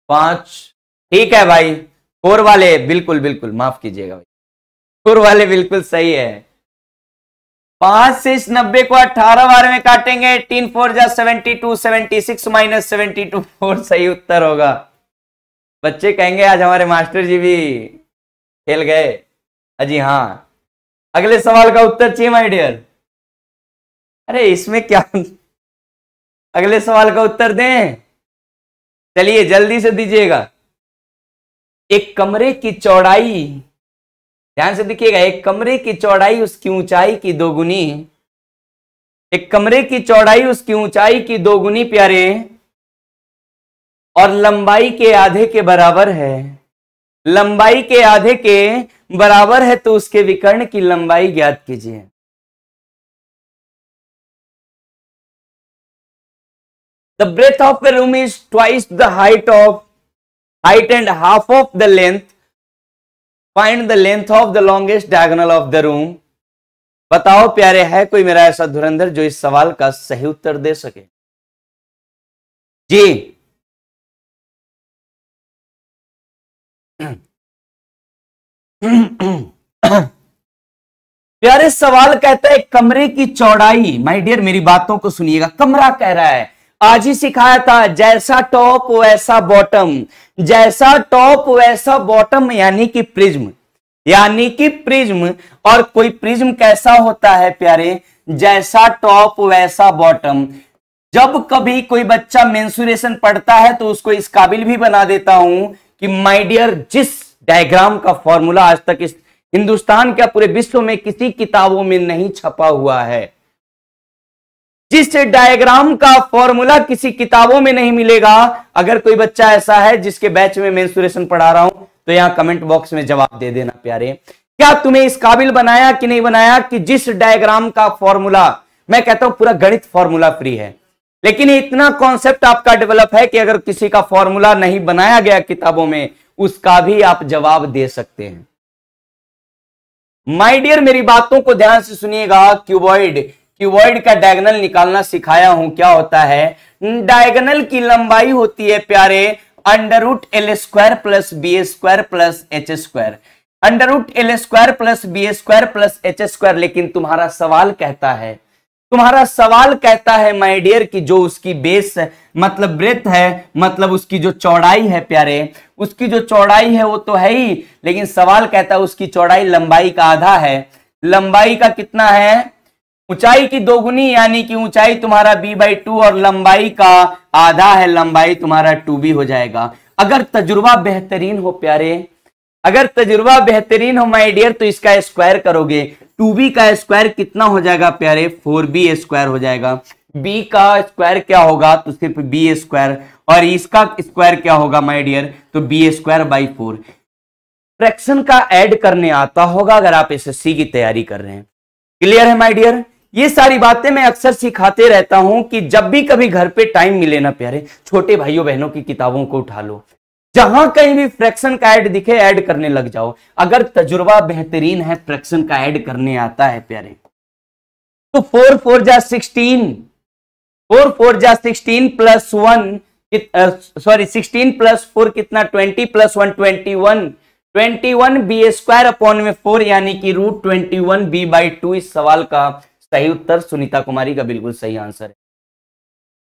पांच ठीक है भाई फोर वाले बिल्कुल बिल्कुल माफ कीजिएगा भाई फोर वाले बिल्कुल सही है पांच से इस नब्बे को अठारह बार में काटेंगे तीन फोर जा seventy two seventy six minus seventy two four सही उत्तर होगा बच्चे कहेंगे आज हमारे मास्टर जी भी खेल गए अजी हाँ अगले सवाल का उत्तर चाहिए माय डियर अरे इसमें क्या अगले सवाल का उत्तर दें चलिए जल्दी से दीजिएगा एक कमरे की चौड़ाई ध्यान से देखिएगा एक कमरे की चौड़ाई उसकी ऊंचाई की दोगुनी एक कमरे की चौड़ाई उसकी ऊंचाई की दोगुनी प्यारे और लंबाई के आधे के बराबर है लंबाई के आधे के बराबर है तो उसके विकर्ण की लंबाई ज्ञात कीजिए the breadth of the room is twice the height of height and half of the length find the length of the longest diagonal of the room बताओ प्यारे है कोई मेरा ऐसा धुरंधर जो इस सवाल का सही उत्तर दे सके जी प्यारे सवाल कहता है कमरे की चौड़ाई माय डियर मेरी बातों को सुनिएगा कमरा कह रहा है आज ही सिखाया था जैसा टॉप वैसा बॉटम जैसा टॉप वैसा बॉटम यानी कि प्रिज्म यानी कि प्रिज्म और कोई प्रिज्म कैसा होता है प्यारे जैसा टॉप वैसा बॉटम जब कभी कोई बच्चा मेंसुरेशन पढ़ता है तो उसको इस काबिल भी बना देता हूं कि माय डियर जिस डायग्राम का फॉर्मूला आज तक इस हिंदुस्तान क्या पूरे विश्व में किसी किताबों में नहीं छपा हुआ है जिस डायग्राम का फॉर्मूला किसी किताबों में नहीं मिलेगा अगर कोई बच्चा ऐसा है जिसके बैच में मैं पढ़ा रहा हूं तो यहां कमेंट बॉक्स में जवाब दे देना प्यारे क्या तुम्हें इस काबिल बनाया कि नहीं बनाया कि जिस डायग्राम का फॉर्मूला मैं कहता हूं पूरा गणित फॉर्मूला फ्री है लेकिन इतना कॉन्सेप्ट आपका डेवलप है कि अगर किसी का फॉर्मूला नहीं बनाया गया किताबों में उसका भी आप जवाब दे सकते हैं माय डियर मेरी बातों को ध्यान से सुनिएगा क्यूबॉइड क्यूबॉइड का डायगनल निकालना सिखाया हूं क्या होता है डायगनल की लंबाई होती है प्यारे under root L square plus B square plus H square under root L square plus B square plus H square लेकिन तुम्हारा सवाल कहता है तुम्हारा सवाल कहता है माय डियर की जो उसकी बेस है मतलब ब्रेथ है मतलब उसकी जो चौड़ाई है प्यारे उसकी जो चौड़ाई है वो तो है ही लेकिन सवाल कहता है उसकी चौड़ाई लंबाई का आधा है लंबाई का कितना है ऊंचाई की दोगुनी यानी कि ऊंचाई तुम्हारा बी बाई टू और लंबाई का आधा है लंबाई तुम्हारा टू बी हो जाएगा अगर तजुर्बा बेहतरीन हो प्यारे अगर तजुर्बा बेहतरीन हो माइडियर डियर तो इसका स्क्वायर करोगे टू बी का स्क्वायर कितना हो जाएगा प्यारे फोर बी स्क्वायर हो जाएगा बी का स्क्वायर क्या होगा तो सिर्फ बी स्क्वायर और इसका स्क्वायर क्या होगा माय डियर तो B square by four fraction का ऐड करने आता होगा अगर आप एस की तैयारी कर रहे हैं क्लियर है माय डियर ये सारी बातें मैं अक्सर सिखाते रहता हूं कि जब भी कभी घर पे टाइम मिले ना प्यारे छोटे भाइयों बहनों की किताबों को उठा लो जहां कहीं भी फ्रैक्शन का ऐड दिखे ऐड करने लग जाओ अगर तजुर्बा बेहतरीन है फ्रैक्शन का ऐड करने आता है प्यारे तो फोर फोर जा सिक्सटीन फोर फोर जा sixteen plus one sorry sixteen plus four कितना twenty plus one twenty one twenty one B square upon में फोर यानी कि root twenty one B by two इस सवाल का सही उत्तर सुनीता कुमारी का बिल्कुल सही आंसर है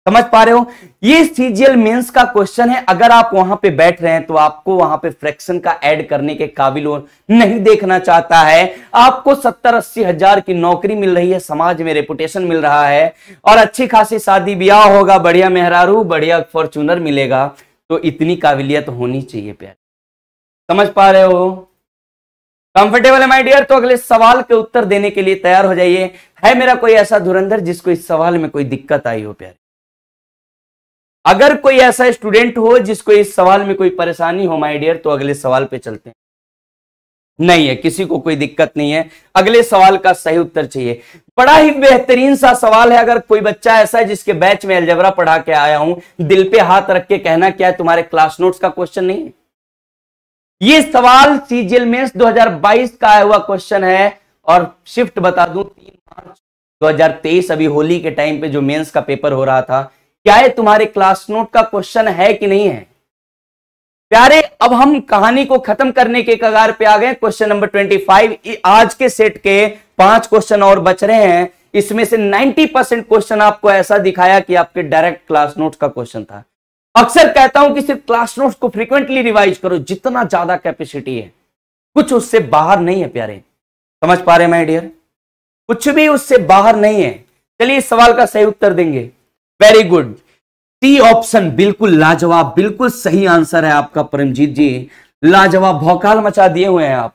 समझ पा रहे हो ये सीजीएल मेंस का क्वेश्चन है अगर आप वहां पे बैठ रहे हैं तो आपको वहां पे फ्रैक्शन का ऐड करने के काबिल और नहीं देखना चाहता है आपको सत्तर अस्सी हजार की नौकरी मिल रही है समाज में रेपुटेशन मिल रहा है और अच्छी खासी शादी ब्याह होगा बढ़िया मेहरारू बढ़िया फॉर्चूनर मिलेगा तो इतनी काबिलियत होनी चाहिए प्यार समझ पा रहे हो कंफर्टेबल है माई डियर तो अगले सवाल के उत्तर देने के लिए तैयार हो जाइए है मेरा कोई ऐसा धुरंधर जिसको इस सवाल में कोई दिक्कत आई हो प्यारे अगर कोई ऐसा स्टूडेंट हो जिसको इस सवाल में कोई परेशानी हो माइडियर डियर तो अगले सवाल पे चलते हैं नहीं है किसी को कोई दिक्कत नहीं है अगले सवाल का सही उत्तर चाहिए बड़ा ही बेहतरीन सा सवाल है अगर कोई बच्चा ऐसा है जिसके बैच में अलजबरा पढ़ा के आया हूं दिल पे हाथ रख के कहना क्या है तुम्हारे क्लास नोट्स का क्वेश्चन नहीं है ये सवाल सीजीएल मेंस 2022 का आया हुआ क्वेश्चन है और शिफ्ट बता दू तीन मार्च दो अभी होली के टाइम पे जो मेन्स का पेपर हो रहा था क्या ये तुम्हारे क्लास नोट का क्वेश्चन है कि नहीं है प्यारे अब हम कहानी को खत्म करने के कगार पे आ गए क्वेश्चन नंबर ट्वेंटी फाइव आज के सेट के पांच क्वेश्चन और बच रहे हैं इसमें से नाइन्टी परसेंट क्वेश्चन आपको ऐसा दिखाया कि आपके डायरेक्ट क्लास नोट का क्वेश्चन था अक्सर कहता हूं कि सिर्फ क्लास नोट को फ्रीक्वेंटली रिवाइज करो जितना ज्यादा कैपेसिटी है कुछ उससे बाहर नहीं है प्यारे समझ पा रहे माइडियर डियर कुछ भी उससे बाहर नहीं है चलिए इस सवाल का सही उत्तर देंगे वेरी गुड टी ऑप्शन बिल्कुल लाजवाब बिल्कुल सही आंसर है आपका परमजीत जी लाजवाब भौकाल मचा दिए हुए हैं आप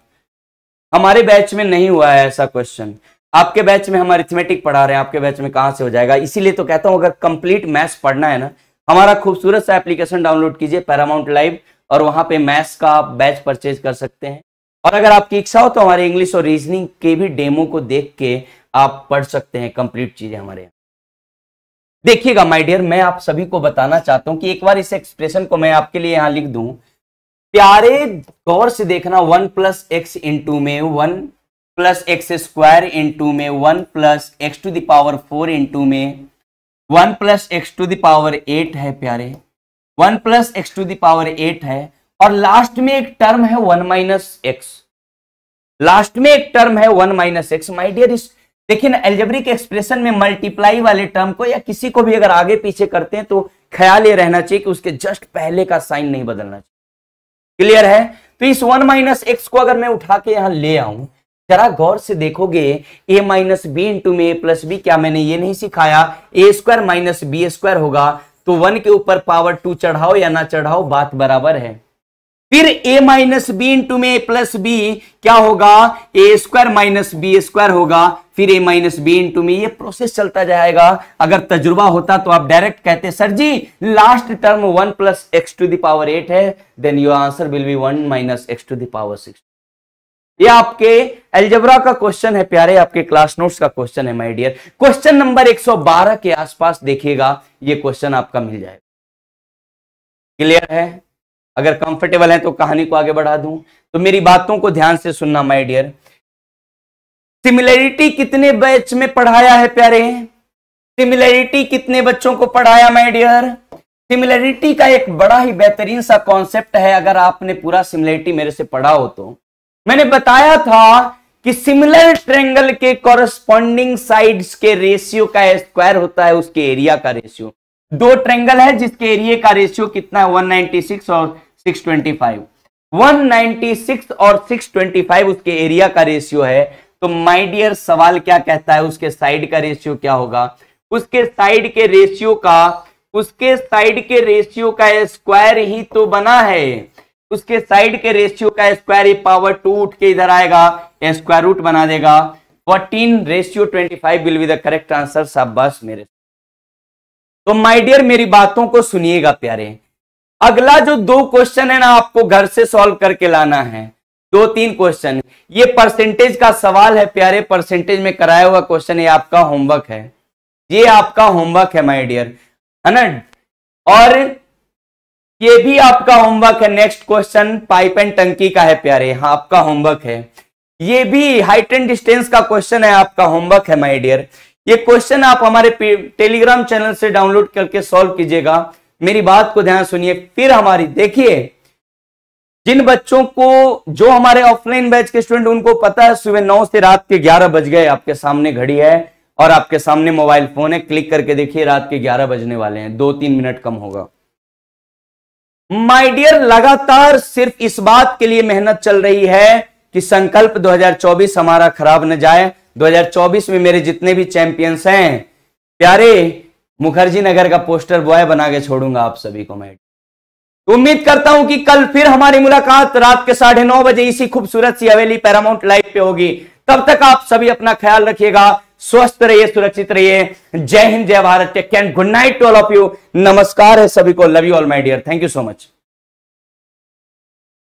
हमारे बैच में नहीं हुआ है ऐसा क्वेश्चन आपके बैच में हम अरिथमेटिक पढ़ा रहे हैं आपके बैच में कहां से हो जाएगा इसीलिए तो कहता हूं अगर कंप्लीट मैथ्स पढ़ना है ना हमारा खूबसूरत सा एप्लीकेशन डाउनलोड कीजिए पैरामाउंट लाइव और वहां पे मैथ्स का आप बैच परचेज कर सकते हैं और अगर आपकी इच्छा हो तो हमारे इंग्लिश और रीजनिंग के भी डेमो को देख के आप पढ़ सकते हैं कंप्लीट चीजें हमारे देखिएगा माय डियर मैं आप सभी को बताना चाहता हूं कि एक बार इस एक्सप्रेशन को मैं आपके लिए यहां लिख दूं प्यारे गौर से देखना वन प्लस एक्स इंटू में one plus X square into में one plus X to the power four into में one plus X to the power eight है प्यारे one plus X to the power eight है और लास्ट में एक टर्म है वन माइनस एक्स लास्ट में एक टर्म है वन माइनस एक्स माइडियर इस लेकिन एल्जेब्रिक एक्सप्रेशन में मल्टीप्लाई वाले टर्म को या किसी को भी अगर आगे पीछे करते हैं तो ख्याल ये रहना चाहिए कि उसके जस्ट पहले का साइन नहीं बदलना चाहिए क्लियर है तो इस वन माइनस एक्स को अगर मैं उठा के यहां ले आऊं जरा गौर से देखोगे ए माइनस बी इंटू में ए प्लस बी क्या मैंने ये नहीं सिखाया A square minus B square होगा तो वन के ऊपर पावर टू चढ़ाओ या ना चढ़ाओ बात बराबर है फिर a माइनस बी इंटू में ए प्लस बी क्या होगा A square minus B square होगा फिर a माइनस बी इंटू में ये प्रोसेस चलता जाएगा अगर तजुर्बा होता तो आप डायरेक्ट कहते सर जी last term one plus X to the power eight है then your answer will be one minus X to the power six ये आपके एल्जबरा का क्वेश्चन है प्यारे आपके क्लास नोट्स का क्वेश्चन है माय डियर क्वेश्चन नंबर 112 के आसपास देखिएगा ये क्वेश्चन आपका मिल जाएगा क्लियर है अगर कंफर्टेबल है तो कहानी को आगे बढ़ा दूं तो मेरी बातों को ध्यान से सुनना माय डियर सिमिलरिटी कितने बैच में पढ़ाया है प्यारे सिमिलरिटी कितने बच्चों को पढ़ाया माय डियर सिमिलरिटी का एक बड़ा ही बेहतरीन सा कॉन्सेप्ट है अगर आपने पूरा सिमिलरिटी मेरे से पढ़ा हो तो मैंने बताया था कि सिमिलर ट्रेंगल के कॉरस्पॉन्डिंग साइड्स के रेशियो का स्क्वायर होता है उसके एरिया का रेशियो दो ट्रेंगल है जिसके एरिए का रेशियो कितना है 196 और 625 196 और 625 उसके एरिया का रेशियो है तो माय डियर सवाल क्या कहता है उसके साइड का रेशियो क्या होगा उसके साइड के रेशियो का उसके साइड के रेशियो का स्क्वायर ही तो बना है उसके साइड के रेशियो का स्क्वायर पावर टू उठ के इधर आएगा स्क्वायर रूट बना देगा fourteen ratio twenty five will be the correct answer सब बस मेरे तो माय डियर मेरी बातों को सुनिएगा प्यारे अगला जो दो क्वेश्चन है ना आपको घर से सॉल्व करके लाना है दो तीन क्वेश्चन ये परसेंटेज का सवाल है प्यारे परसेंटेज में कराया हुआ क्वेश्चन ये आपका होमवर्क है ये आपका होमवर्क है माय डियर है ना और ये भी आपका होमवर्क है नेक्स्ट क्वेश्चन पाइप एंड टंकी का है प्यारे हाँ आपका होमवर्क है ये भी हाइट एंड डिस्टेंस का क्वेश्चन है आपका होमवर्क है माय डियर ये क्वेश्चन आप हमारे टेलीग्राम चैनल से डाउनलोड करके सॉल्व कीजिएगा मेरी बात को ध्यान सुनिए फिर हमारी देखिए जिन बच्चों को जो हमारे ऑफलाइन बैच के स्टूडेंट उनको पता है सुबह नौ से रात के ग्यारह बज गए आपके सामने घड़ी है और आपके सामने मोबाइल फोन है क्लिक करके देखिए रात के ग्यारह बजने वाले हैं दो तीन मिनट कम होगा माय डियर लगातार सिर्फ इस बात के लिए मेहनत चल रही है कि संकल्प 2024 हमारा खराब न जाए 2024 में मेरे जितने भी चैंपियंस हैं प्यारे मुखर्जी नगर का पोस्टर बॉय बना के छोड़ूंगा आप सभी को मैं तो उम्मीद करता हूं कि कल फिर हमारी मुलाकात रात के साढ़े नौ बजे इसी खूबसूरत सी हवेली पैरामाउंट लाइव पे होगी तब तक आप सभी अपना ख्याल रखिएगा स्वस्थ रहिए सुरक्षित रहिए जय हिंद जय Bharat take care good night to all of you नमस्कार है सभी को love you all my dear thank you so much